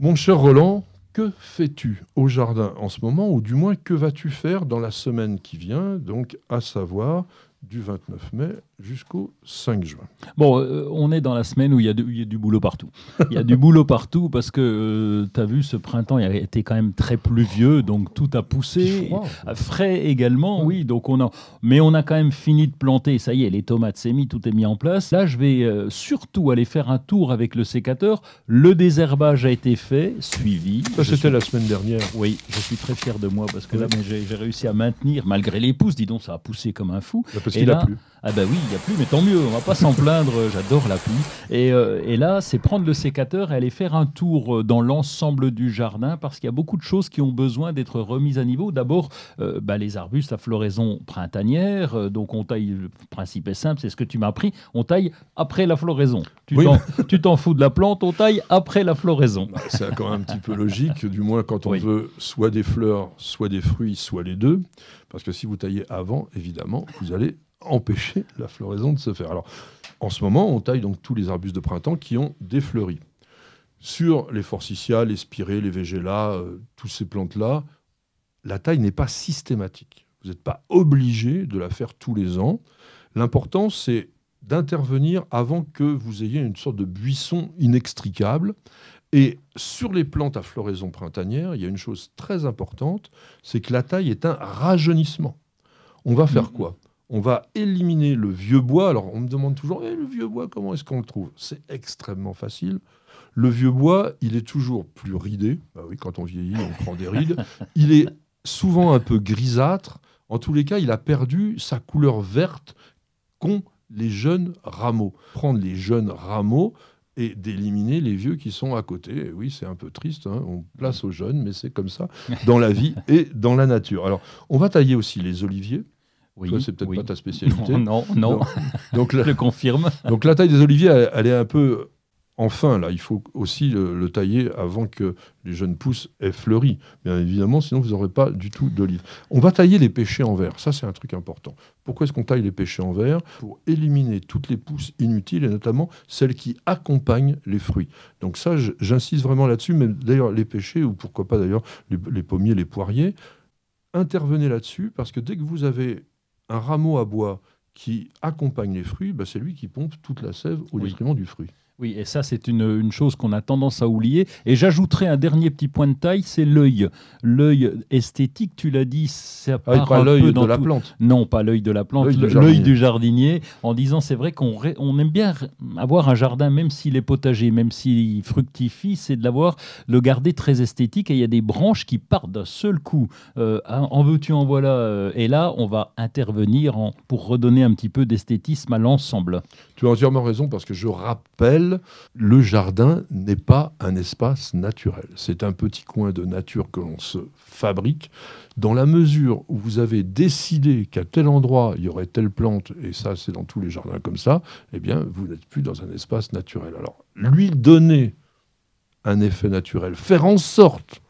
Mon cher Roland, que fais-tu au jardin en ce moment, ou du moins que vas-tu faire dans la semaine qui vient, donc à savoir du 29 mai jusqu'au 5 juin. Bon, euh, on est dans la semaine où il y, a du boulot partout. Il y a du boulot partout parce que, euh, tu as vu, ce printemps, il a été quand même très pluvieux, donc tout a poussé. Frais également, oui. Donc on a... Mais on a quand même fini de planter, ça y est, les tomates s'est mis, tout est mis en place. Là, je vais euh, surtout aller faire un tour avec le sécateur. Le désherbage a été fait, suivi. Ça, c'était la semaine dernière. Oui, je suis très fier de moi parce que là, j'ai réussi à maintenir, malgré les pousses, dis donc, ça a poussé comme un fou. Parce qu'il a ah ben oui, il n'y a plus, mais tant mieux, on va pas s'en plaindre, j'adore la pluie. Euh, et, là, c'est prendre le sécateur et aller faire un tour euh, dans l'ensemble du jardin, parce qu'il y a beaucoup de choses qui ont besoin d'être remises à niveau. D'abord, euh, bah, les arbustes à floraison printanière, donc on taille, le principe est simple, c'est ce que tu m'as appris, on taille après la floraison. Tu t'en fous de la plante, on taille après la floraison. Bah, c'est quand même un petit peu logique, du moins quand on veut soit des fleurs, soit des fruits, soit les deux, parce que si vous taillez avant, évidemment, vous allez empêcher la floraison de se faire. Alors, en ce moment, on taille donc tous les arbustes de printemps qui ont défleuri. Sur les forsythias, les spirées, les végélas, euh, toutes ces plantes-là, la taille n'est pas systématique. Vous n'êtes pas obligé de la faire tous les ans. L'important, c'est d'intervenir avant que vous ayez une sorte de buisson inextricable. Et sur les plantes à floraison printanière, il y a une chose très importante, c'est que la taille est un rajeunissement. On va faire mmh. quoi on va éliminer le vieux bois. Alors on me demande toujours, eh, le vieux bois, comment est-ce qu'on le trouve C'est extrêmement facile. Le vieux bois, il est toujours plus ridé. Bah oui, quand on vieillit, on prend des rides. Il est souvent un peu grisâtre. En tous les cas, il a perdu sa couleur verte qu'ont les jeunes rameaux. Prendre les jeunes rameaux et d'éliminer les vieux qui sont à côté. oui, c'est un peu triste, hein. on place aux jeunes, mais c'est comme ça dans la vie et dans la nature. Alors, on va tailler aussi les oliviers. Oui, c'est peut-être pas ta spécialité. Non, non. Donc, je le confirme. Donc la taille des oliviers, elle, est un peu en fin. Là, il faut aussi le, tailler avant que les jeunes pousses aient fleuri. Bien évidemment, sinon vous n'aurez pas du tout d'olive. On va tailler les pêchers en verre. Ça, c'est un truc important. Pourquoi est-ce qu'on taille les pêchers en verre Pour éliminer toutes les pousses inutiles et notamment celles qui accompagnent les fruits. Donc ça, j'insiste vraiment là-dessus. Mais d'ailleurs, les pêchers ou pourquoi pas d'ailleurs les pommiers, les poiriers. Intervenez là-dessus parce que dès que vous avez un rameau à bois qui accompagne les fruits, bah, c'est lui qui pompe toute la sève au détriment du fruit. Oui, et ça, c'est une, chose qu'on a tendance à oublier. Et j'ajouterai un dernier petit point de taille, c'est l'œil. L'œil esthétique, tu l'as dit, c'est ah part pas l'œil de la plante. Non, pas l'œil de la plante, l'œil du, jardinier. En disant, c'est vrai qu'on on aime bien avoir un jardin, même s'il est potager, même s'il fructifie, c'est de l'avoir, le garder très esthétique. Et il y a des branches qui partent d'un seul coup. Euh, en veux-tu, en voilà. Euh, et là, on va intervenir pour redonner un petit peu d'esthétisme à l'ensemble. Tu as entièrement raison, parce que je rappelle le jardin n'est pas un espace naturel. C'est un petit coin de nature que l'on se fabrique. Dans la mesure où vous avez décidé qu'à tel endroit il y aurait telle plante, et ça c'est dans tous les jardins comme ça, eh bien vous n'êtes plus dans un espace naturel. Alors lui donner un effet naturel, faire en sorte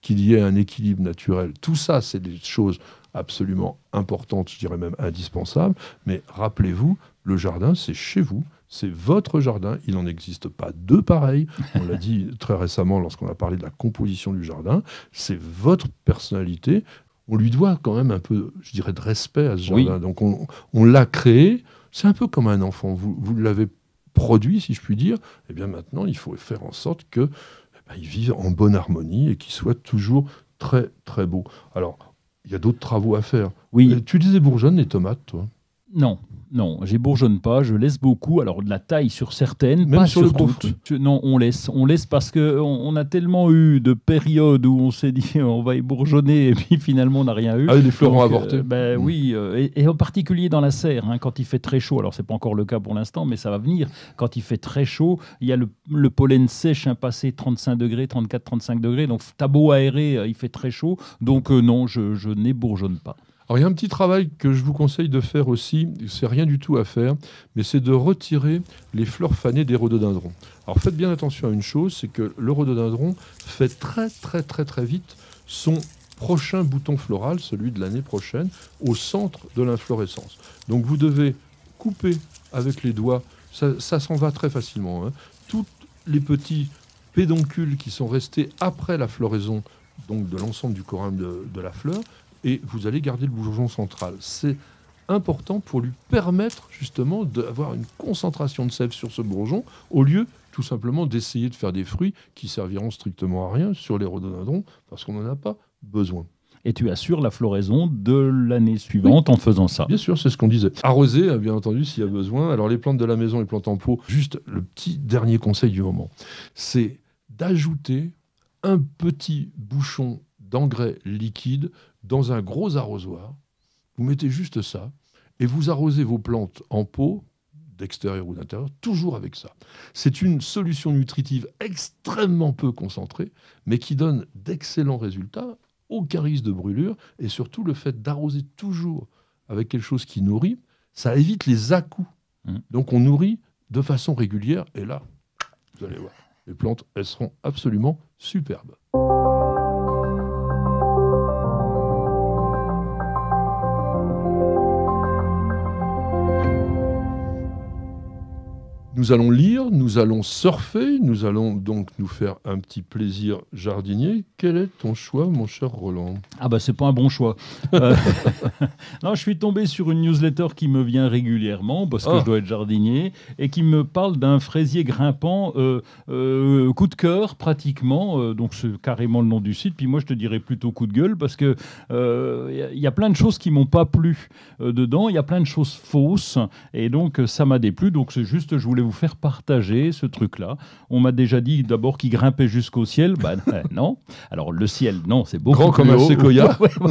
qu'il y ait un équilibre naturel, tout ça c'est des choses absolument importantes je dirais même indispensables, Mais rappelez-vous, le jardin, c'est chez vous, c'est votre jardin. Il n'en existe pas deux pareils. On l'a dit très récemment lorsqu'on a parlé de la composition du jardin. C'est votre personnalité. On lui doit quand même un peu, je dirais, de respect à ce jardin. Donc on, l'a créé. C'est un peu comme un enfant. Vous, l'avez produit, si je puis dire. Eh bien maintenant, il faut faire en sorte que eh ben, vive en bonne harmonie et qu'il soit toujours très très beau. Alors, il y a d'autres travaux à faire. Oui. Euh, tu disais bourgeonne et tomates, toi Non, non, bourgeonne pas, je laisse beaucoup. Alors de la taille sur certaines, pas sur, le toutes. non, on laisse, on laisse parce que on, a tellement eu de périodes où on s'est dit on va bourgeonner et puis finalement on n'a rien eu. Ah, des fleurons avortés. Euh, ben hmm. oui, euh, et, en particulier dans la serre, hein, quand il fait très chaud. Alors c'est pas encore le cas pour l'instant, mais ça va venir. Quand il fait très chaud, il y a le, pollen sèche, Un hein, passé 35 degrés, 34, 35 degrés. Donc tabot aéré, euh, il fait très chaud. Donc non, je, je bourgeonne pas il y a un petit travail que je vous conseille de faire aussi, c'est rien du tout à faire, mais c'est de retirer les fleurs fanées des rhododendrons. Alors faites bien attention à une chose, c'est que le rhododendron fait très très très très vite son prochain bouton floral, celui de l'année prochaine, au centre de l'inflorescence. Donc vous devez couper avec les doigts, ça, s'en va très facilement, hein. tous les petits pédoncules qui sont restés après la floraison donc de l'ensemble du corymbe de, la fleur, et vous allez garder le bourgeon central. C'est important pour lui permettre justement d'avoir une concentration de sève sur ce bourgeon au lieu tout simplement d'essayer de faire des fruits qui serviront strictement à rien sur les rhododendrons parce qu'on n'en a pas besoin. Et tu assures la floraison de l'année suivante en faisant ça. Bien sûr, c'est ce qu'on disait. Arroser, euh, bien entendu, s'il y a besoin. Alors les plantes de la maison, et plantes en pot, juste le petit dernier conseil du moment, c'est d'ajouter un petit bouchon d'engrais liquide dans un gros arrosoir, vous mettez juste ça, et vous arrosez vos plantes en pot, d'extérieur ou d'intérieur, toujours avec ça. C'est une solution nutritive extrêmement peu concentrée, mais qui donne d'excellents résultats, aucun risque de brûlure, et surtout le fait d'arroser toujours avec quelque chose qui nourrit, ça évite les à mmh. Donc on nourrit de façon régulière, et là, vous allez voir, les plantes, elles seront absolument superbes. Nous allons lire, nous allons surfer, nous allons donc nous faire un petit plaisir jardinier. Quel est ton choix, mon cher Roland Ah bah c'est pas un bon choix. Euh, non, je suis tombé sur une newsletter qui me vient régulièrement parce que ah. je dois être jardinier et qui me parle d'un fraisier grimpant euh, euh, coup de cœur pratiquement. donc c'est carrément le nom du site. Puis moi je te dirais plutôt coup de gueule parce que il y, a plein de choses qui m'ont pas plu dedans. Il y a plein de choses fausses et donc ça m'a déplu. Donc c'est juste je voulais vous faire partager ce truc-là. On m'a déjà dit d'abord qu'il grimpait jusqu'au ciel. Bah, eh, non. Alors, le ciel, non, c'est beaucoup Grand comme un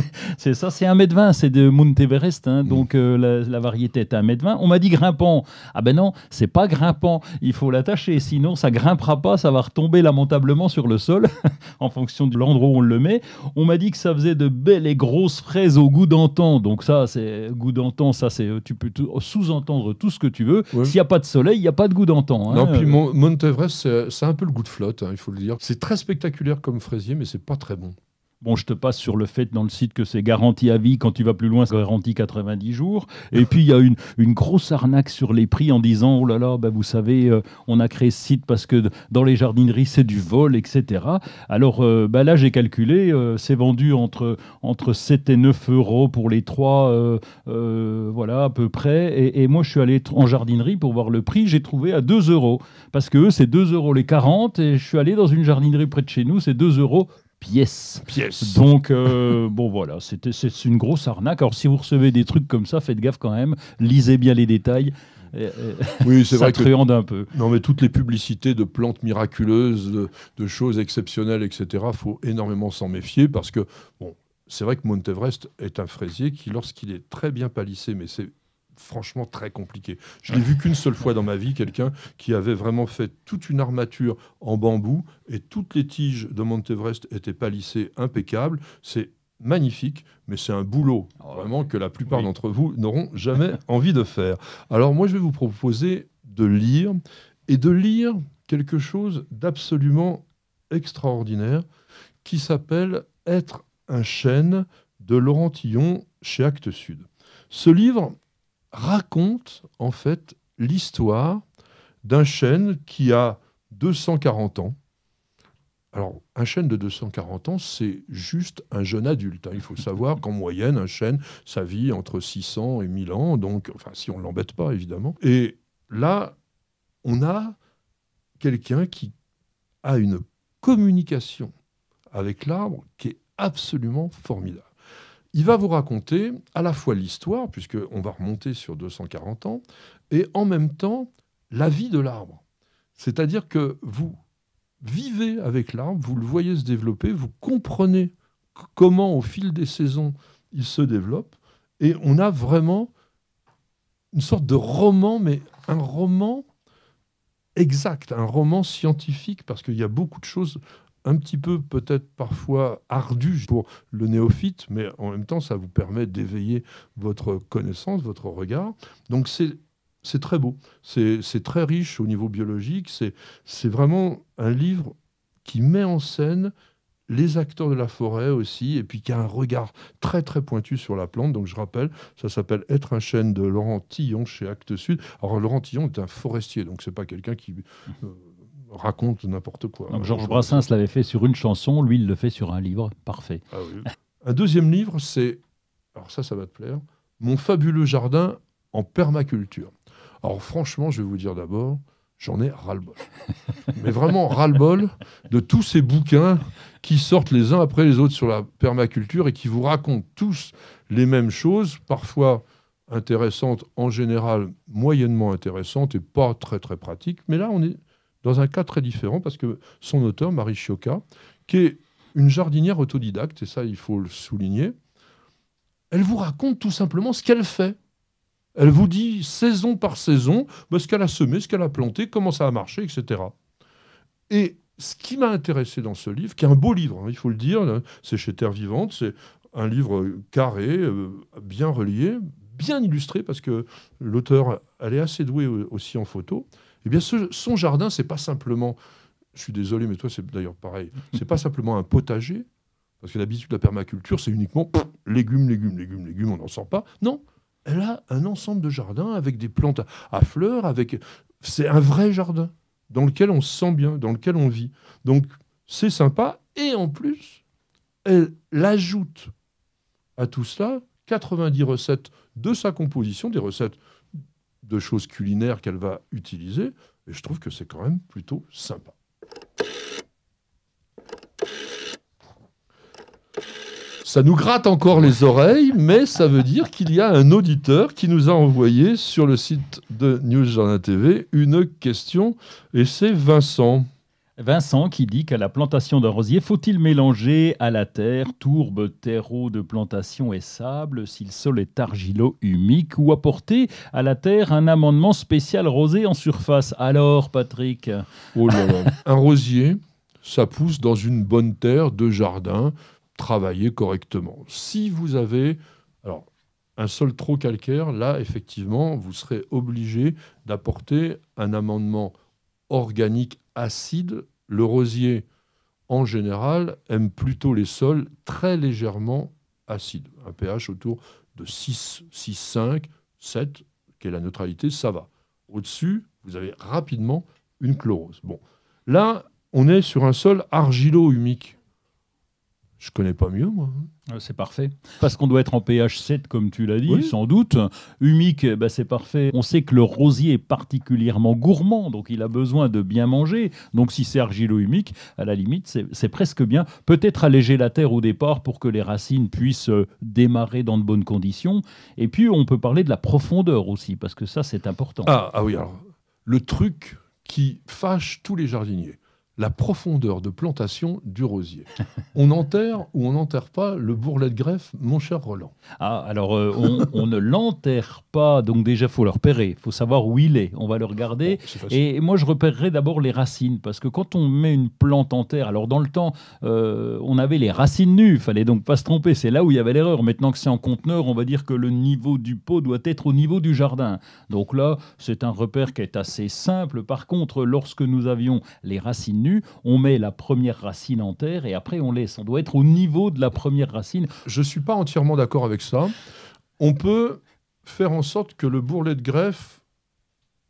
C'est ça, c'est 1 m c'est de Monteverest. Hein, donc, euh, la, variété est un 1 m On m'a dit grimpant. Ah ben non, c'est pas grimpant. Il faut l'attacher, sinon ça grimpera pas, ça va retomber lamentablement sur le sol en fonction de l'endroit où on le met. On m'a dit que ça faisait de belles et grosses fraises au goût d'antan. Donc ça, c'est goût d'antan, ça c'est tu peux sous-entendre tout ce que tu veux. S'il n'y a pas de soleil, il n'y a pas de goût d'antan. Hein. non, puis c'est un peu le goût de flotte, hein, il faut le dire. C'est très spectaculaire comme fraisier, mais c'est pas très bon. Bon, je te passe sur le fait dans le site que c'est garanti à vie, quand tu vas plus loin, c'est garanti 90 jours. Et puis, il y a une, grosse arnaque sur les prix en disant, oh là là, bah, vous savez, euh, on a créé ce site parce que dans les jardineries, c'est du vol, etc. Alors euh, bah, là, j'ai calculé, euh, c'est vendu entre, 7 et 9 euros pour les trois, voilà, à peu près. Et, moi, je suis allé en jardinerie pour voir le prix, j'ai trouvé à 2 euros. Parce que eux, c'est 2 euros les 40, et je suis allé dans une jardinerie près de chez nous, c'est 2 euros pièce. Donc, euh, bon, voilà, c'est une grosse arnaque. Alors, si vous recevez des trucs comme ça, faites gaffe quand même, lisez bien les détails. oui, c'est vrai que, un peu. Non, mais toutes les publicités de plantes miraculeuses, de, choses exceptionnelles, etc., faut énormément s'en méfier parce que, bon, c'est vrai que Monteverest est un fraisier qui, lorsqu'il est très bien palissé, mais c'est franchement très compliqué. Je l'ai vu qu'une seule fois dans ma vie, quelqu'un qui avait vraiment fait toute une armature en bambou et toutes les tiges de Montevrest étaient palissées impeccables. C'est magnifique, mais c'est un boulot ah vraiment que la plupart d'entre vous n'auront jamais envie de faire. Alors moi, je vais vous proposer de lire et de lire quelque chose d'absolument extraordinaire qui s'appelle Être un chêne de Laurentillon chez Actes Sud. Ce livre raconte en fait l'histoire d'un chêne qui a 240 ans. Alors, un chêne de 240 ans, c'est juste un jeune adulte. Hein. Il faut savoir qu'en moyenne, un chêne, sa vie entre 600 et 1000 ans, donc, enfin, si on ne l'embête pas, évidemment. Et là, on a quelqu'un qui a une communication avec l'arbre qui est absolument formidable il va vous raconter à la fois l'histoire, puisqu'on va remonter sur 240 ans, et en même temps la vie de l'arbre. C'est-à-dire que vous vivez avec l'arbre, vous le voyez se développer, vous comprenez comment au fil des saisons il se développe, et on a vraiment une sorte de roman, mais un roman exact, un roman scientifique, parce qu'il y a beaucoup de choses un petit peu peut-être parfois ardu pour le néophyte, mais en même temps, ça vous permet d'éveiller votre connaissance, votre regard. Donc c'est c'est très beau, c'est très riche au niveau biologique, c'est vraiment un livre qui met en scène les acteurs de la forêt aussi, et puis qui a un regard très très pointu sur la plante. Donc je rappelle, ça s'appelle Être un chêne de Laurent Tillon chez Actes Sud. Alors Laurent Tillon est un forestier, donc c'est pas quelqu'un qui... Euh, raconte n'importe quoi. Georges Brassens l'avait fait sur une chanson, lui il le fait sur un livre, parfait. Ah un deuxième livre, c'est, alors ça ça va te plaire, Mon fabuleux jardin en permaculture. Alors franchement, je vais vous dire d'abord, j'en ai ras-le-bol. Mais vraiment ras-le-bol de tous ces bouquins qui sortent les uns après les autres sur la permaculture et qui vous racontent tous les mêmes choses, parfois intéressantes en général, moyennement intéressantes et pas très très pratiques. Mais là, on est dans un cas très différent, parce que son auteur, Marie Chioca, qui est une jardinière autodidacte, et ça il faut le souligner, elle vous raconte tout simplement ce qu'elle fait. Elle vous dit saison par saison ben, ce qu'elle a semé, ce qu'elle a planté, comment ça a marché, etc. Et ce qui m'a intéressé dans ce livre, qui est un beau livre, hein, il faut le dire, hein, c'est chez Terre Vivante, c'est un livre carré, euh, bien relié, bien illustré, parce que l'auteur, elle est assez douée aussi en photo. Eh bien, son jardin, c'est pas simplement, je suis désolé, mais toi, c'est d'ailleurs pareil, c'est pas simplement un potager, parce que l'habitude de la permaculture, c'est uniquement légumes, légumes, légumes, légumes, on n'en sort pas. Non, elle a un ensemble de jardins avec des plantes à, fleurs, avec c'est un vrai jardin dans lequel on se sent bien, dans lequel on vit. Donc, c'est sympa. Et en plus, elle ajoute à tout cela 90 recettes de sa composition, des recettes de choses culinaires qu'elle va utiliser. Et je trouve que c'est quand même plutôt sympa. Ça nous gratte encore les oreilles, mais ça veut dire qu'il y a un auditeur qui nous a envoyé sur le site de News TV une question, et c'est Vincent. Vincent qui dit qu'à la plantation d'un rosier, faut-il mélanger à la terre tourbe, terreau de plantation et sable si le sol est argilo-humique ou apporter à la terre un amendement spécial rosé en surface Alors, Patrick oh Un rosier, ça pousse dans une bonne terre de jardin, travaillée correctement. Si vous avez. Alors, un sol trop calcaire, là, effectivement, vous serez obligé d'apporter un amendement organique acide le rosier, en général, aime plutôt les sols très légèrement acides. Un pH autour de 6, 6 5, 7, qui est la neutralité, ça va. Au-dessus, vous avez rapidement une chlorose. Bon, là, on est sur un sol argilo-humique. Je connais pas mieux, moi. Ah, c'est parfait. Parce qu'on doit être en pH 7, comme tu l'as dit, sans doute. Humique, eh bah, ben, c'est parfait. On sait que le rosier est particulièrement gourmand, donc il a besoin de bien manger. Donc si c'est argilo-humique, à la limite, c'est presque bien. Peut-être alléger la terre au départ pour que les racines puissent euh, démarrer dans de bonnes conditions. Et puis, on peut parler de la profondeur aussi, parce que ça, c'est important. Ah, ah oui, alors, le truc qui fâche tous les jardiniers, la profondeur de plantation du rosier. On enterre ou on n'enterre pas le bourrelet de greffe, mon cher Roland ah, Alors, euh, on, ne l'enterre pas, donc déjà, faut le repérer, faut savoir où il est, on va le regarder. et moi, je repérerai d'abord les racines, parce que quand on met une plante en terre, alors dans le temps, euh, on avait les racines nues, Il fallait donc pas se tromper, c'est là où il y avait l'erreur. Maintenant que c'est en conteneur, on va dire que le niveau du pot doit être au niveau du jardin. Donc là, c'est un repère qui est assez simple. Par contre, lorsque nous avions les racines on met la première racine en terre et après on laisse. On doit être au niveau de la première racine. Je ne suis pas entièrement d'accord avec ça. On peut faire en sorte que le bourrelet de greffe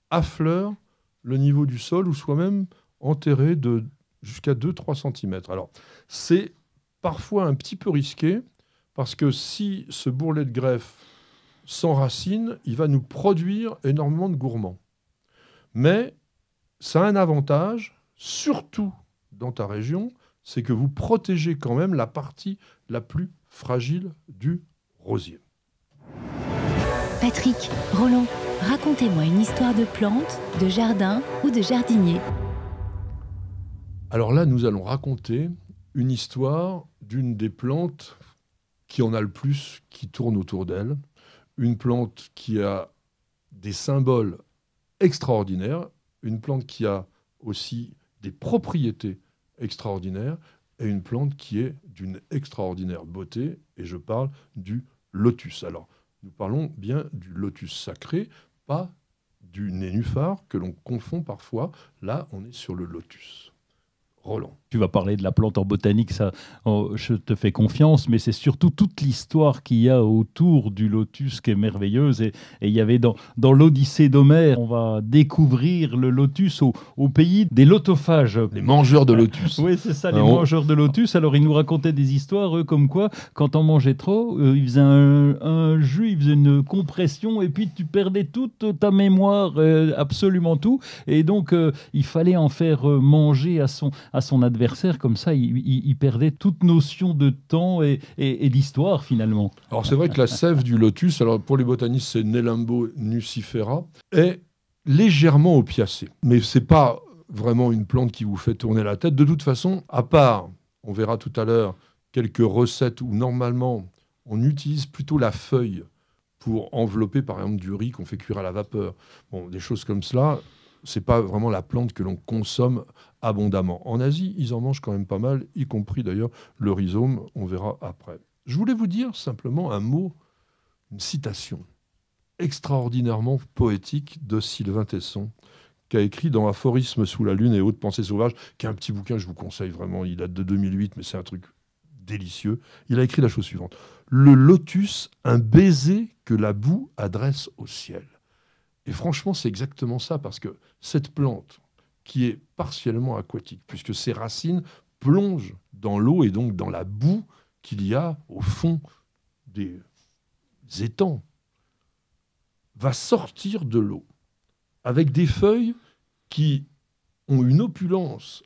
affleure le niveau du sol ou soit même enterré de jusqu'à 2-3 cm. Alors, c'est parfois un petit peu risqué parce que si ce bourrelet de greffe s'enracine, il va nous produire énormément de gourmands. Mais ça a un avantage, surtout dans ta région, c'est que vous protégez quand même la partie la plus fragile du rosier. Patrick, Roland, racontez-moi une histoire de plantes, de jardin ou de jardinier. Alors là, nous allons raconter une histoire d'une des plantes qui en a le plus, qui tourne autour d'elle, une plante qui a des symboles extraordinaires, une plante qui a aussi des propriétés extraordinaires et une plante qui est d'une extraordinaire beauté, et je parle du lotus. Alors, nous parlons bien du lotus sacré, pas du nénuphar que l'on confond parfois. Là, on est sur le lotus. Roland tu vas parler de la plante en botanique, ça, oh, je te fais confiance, mais c'est surtout toute l'histoire qu'il y a autour du lotus qui est merveilleuse. Et il y avait dans, dans l'Odyssée d'Homère, on va découvrir le lotus au, pays des lotophages. Les mangeurs de lotus. oui, c'est ça, les euh, mangeurs de lotus. Alors, ils nous racontaient des histoires, eux, comme quoi, quand on mangeait trop, il euh, ils faisaient un, jus, ils faisaient une compression, et puis tu perdais toute ta mémoire, euh, absolument tout. Et donc, il fallait en faire manger à son, à son adversaire comme ça, il, perdait toute notion de temps et, d'histoire, finalement. Alors, c'est vrai que la sève du lotus, alors pour les botanistes, c'est Nelumbo nucifera, est légèrement opiacée. Mais c'est pas vraiment une plante qui vous fait tourner la tête. De toute façon, à part, on verra tout à l'heure, quelques recettes où normalement on utilise plutôt la feuille pour envelopper par exemple du riz qu'on fait cuire à la vapeur. Bon, des choses comme cela, c'est pas vraiment la plante que l'on consomme abondamment. En Asie, ils en mangent quand même pas mal, y compris d'ailleurs le rhizome, on verra après. Je voulais vous dire simplement un mot, une citation extraordinairement poétique de Sylvain Tesson, qui a écrit dans Aphorisme sous la lune et haute pensées sauvages, qui est un petit bouquin, je vous conseille vraiment, il date de 2008, mais c'est un truc délicieux. Il a écrit la chose suivante Le lotus, un baiser que la boue adresse au ciel. Et franchement, c'est exactement ça, parce que cette plante, qui est partiellement aquatique, puisque ses racines plongent dans l'eau et donc dans la boue qu'il y a au fond des étangs, va sortir de l'eau avec des feuilles qui ont une opulence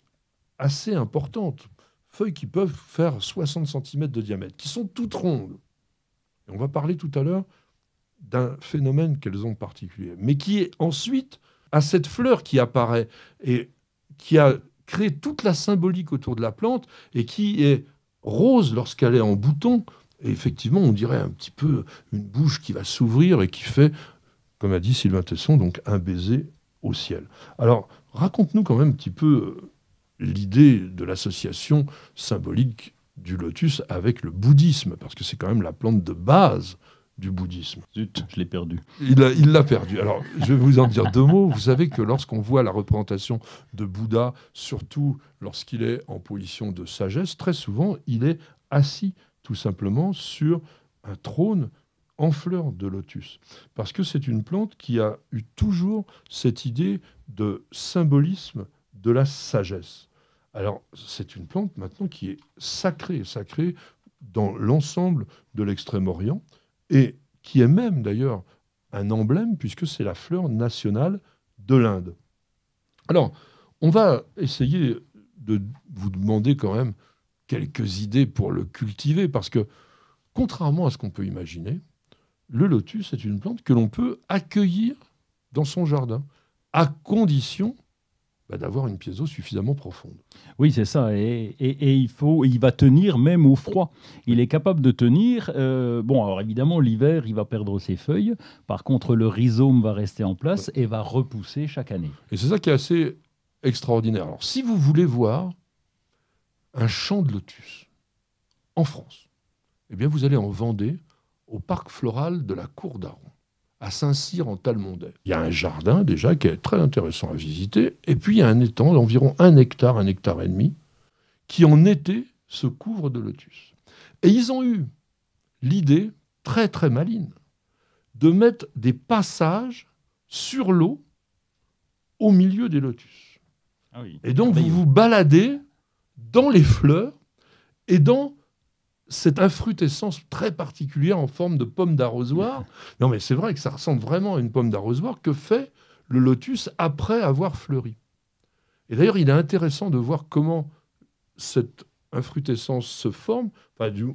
assez importante, feuilles qui peuvent faire 60 cm de diamètre, qui sont toutes rondes. Et on va parler tout à l'heure d'un phénomène qu'elles ont particulier, mais qui est ensuite à cette fleur qui apparaît. Et qui a créé toute la symbolique autour de la plante et qui est rose lorsqu'elle est en bouton. Et effectivement, on dirait un petit peu une bouche qui va s'ouvrir et qui fait, comme a dit Sylvain Tesson, donc un baiser au ciel. Alors, raconte-nous quand même un petit peu euh, l'idée de l'association symbolique du lotus avec le bouddhisme, parce que c'est quand même la plante de base du bouddhisme. Zut, je l'ai perdu. Il l'a perdu. Alors, je vais vous en dire deux mots. Vous savez que lorsqu'on voit la représentation de Bouddha, surtout lorsqu'il est en position de sagesse, très souvent, il est assis tout simplement sur un trône en fleur de lotus. Parce que c'est une plante qui a eu toujours cette idée de symbolisme de la sagesse. Alors, c'est une plante maintenant qui est sacrée, sacrée dans l'ensemble de l'extrême-orient et qui est même d'ailleurs un emblème puisque c'est la fleur nationale de l'Inde. Alors, on va essayer de vous demander quand même quelques idées pour le cultiver parce que, contrairement à ce qu'on peut imaginer, le lotus est une plante que l'on peut accueillir dans son jardin, à condition bah, d'avoir une pièce suffisamment profonde. Oui, c'est ça. Et, il faut, il va tenir même au froid. Il est capable de tenir. Euh, bon, alors évidemment, l'hiver, il va perdre ses feuilles. Par contre, le rhizome va rester en place et va repousser chaque année. Et c'est ça qui est assez extraordinaire. Alors, si vous voulez voir un champ de lotus en France, eh bien, vous allez en Vendée, au parc floral de la Cour d'Aron à Saint-Cyr en Talmondais. Il y a un jardin déjà qui est très intéressant à visiter, et puis il y a un étang d'environ un hectare, un hectare et demi, qui en été se couvre de lotus. Et ils ont eu l'idée très très maligne de mettre des passages sur l'eau au milieu des lotus. Ah et donc ah bah, vous vous baladez dans les fleurs et dans cette infrutescence très particulière en forme de pomme d'arrosoir. Non, mais c'est vrai que ça ressemble vraiment à une pomme d'arrosoir que fait le lotus après avoir fleuri. Et d'ailleurs, il est intéressant de voir comment cette infrutescence se forme,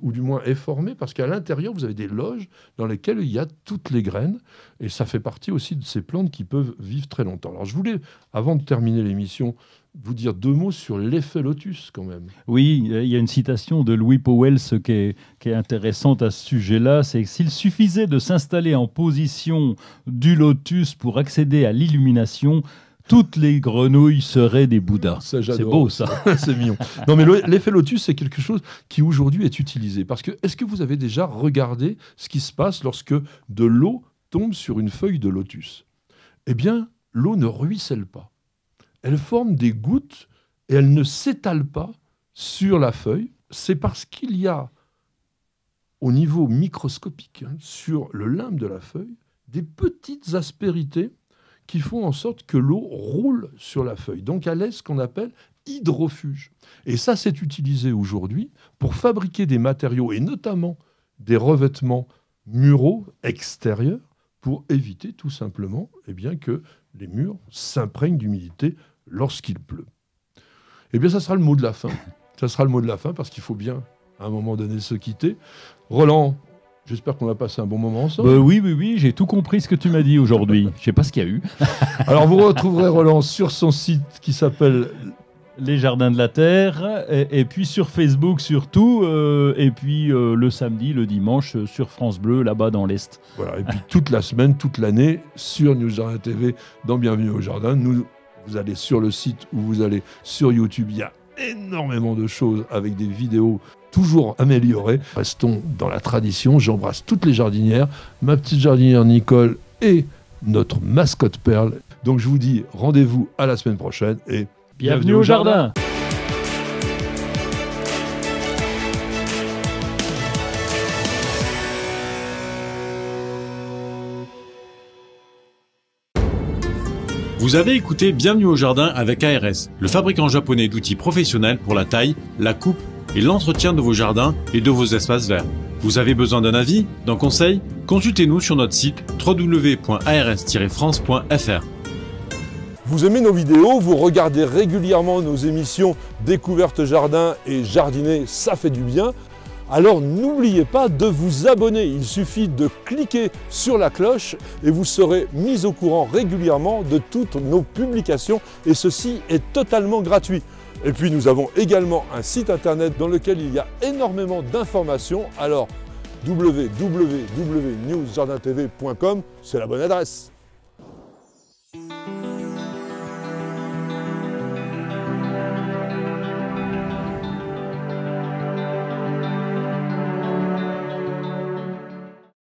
ou du moins est formée, parce qu'à l'intérieur, vous avez des loges dans lesquelles il y a toutes les graines, et ça fait partie aussi de ces plantes qui peuvent vivre très longtemps. Alors je voulais, avant de terminer l'émission, vous dire deux mots sur l'effet lotus quand même. Oui, euh, il y a une citation de Louis Powell qui est, qui est intéressante à ce sujet-là, c'est s'il suffisait de s'installer en position du lotus pour accéder à l'illumination, toutes les grenouilles seraient des Bouddhas. C'est beau ça. c'est mignon. Non mais l'effet lotus, c'est quelque chose qui aujourd'hui est utilisé. Parce que est-ce que vous avez déjà regardé ce qui se passe lorsque de l'eau tombe sur une feuille de lotus Eh bien, l'eau ne ruisselle pas elles forment des gouttes et elles ne s'étalent pas sur la feuille. C'est parce qu'il y a au niveau microscopique, hein, sur le limbe de la feuille, des petites aspérités qui font en sorte que l'eau roule sur la feuille. Donc elle est ce qu'on appelle hydrofuge. Et ça, c'est utilisé aujourd'hui pour fabriquer des matériaux, et notamment des revêtements muraux extérieurs, pour éviter tout simplement et eh bien, que les murs s'imprègnent d'humidité lorsqu'il pleut. Eh bien, ça sera le mot de la fin. Ça sera le mot de la fin parce qu'il faut bien, à un moment donné, se quitter. Roland, J'espère qu'on a passé un bon moment ensemble. Ben oui, oui, oui, j'ai tout compris ce que tu m'as dit aujourd'hui. Je sais pas ce qu'il y a eu. Alors vous retrouverez Roland sur son site qui s'appelle Les Jardins de la Terre, et, puis sur Facebook surtout, euh, et puis euh, le samedi, le dimanche euh, sur France Bleu, là-bas dans l'Est. Voilà, et puis toute la semaine, toute l'année, sur News Jardin TV, dans Bienvenue au Jardin, nous vous allez sur le site ou vous allez sur YouTube, il y a énormément de choses avec des vidéos toujours améliorées. Restons dans la tradition, j'embrasse toutes les jardinières, ma petite jardinière Nicole et notre mascotte Perle. Donc je vous dis rendez-vous à la semaine prochaine et bienvenue, au jardin. Vous avez écouté Bienvenue au Jardin avec ARS, le fabricant japonais d'outils professionnels pour la taille, la coupe et l'entretien de vos jardins et de vos espaces verts. Vous avez besoin d'un avis, d'un conseil Consultez-nous sur notre site www.ars-france.fr. Vous aimez nos vidéos, vous regardez régulièrement nos émissions Découverte Jardin et Jardiner, ça fait du bien alors n'oubliez pas de vous abonner. Il suffit de cliquer sur la cloche et vous serez mis au courant régulièrement de toutes nos publications et ceci est totalement gratuit. Et puis nous avons également un site internet dans lequel il y a énormément d'informations. Alors www.newsjardintv.com, c'est la bonne adresse.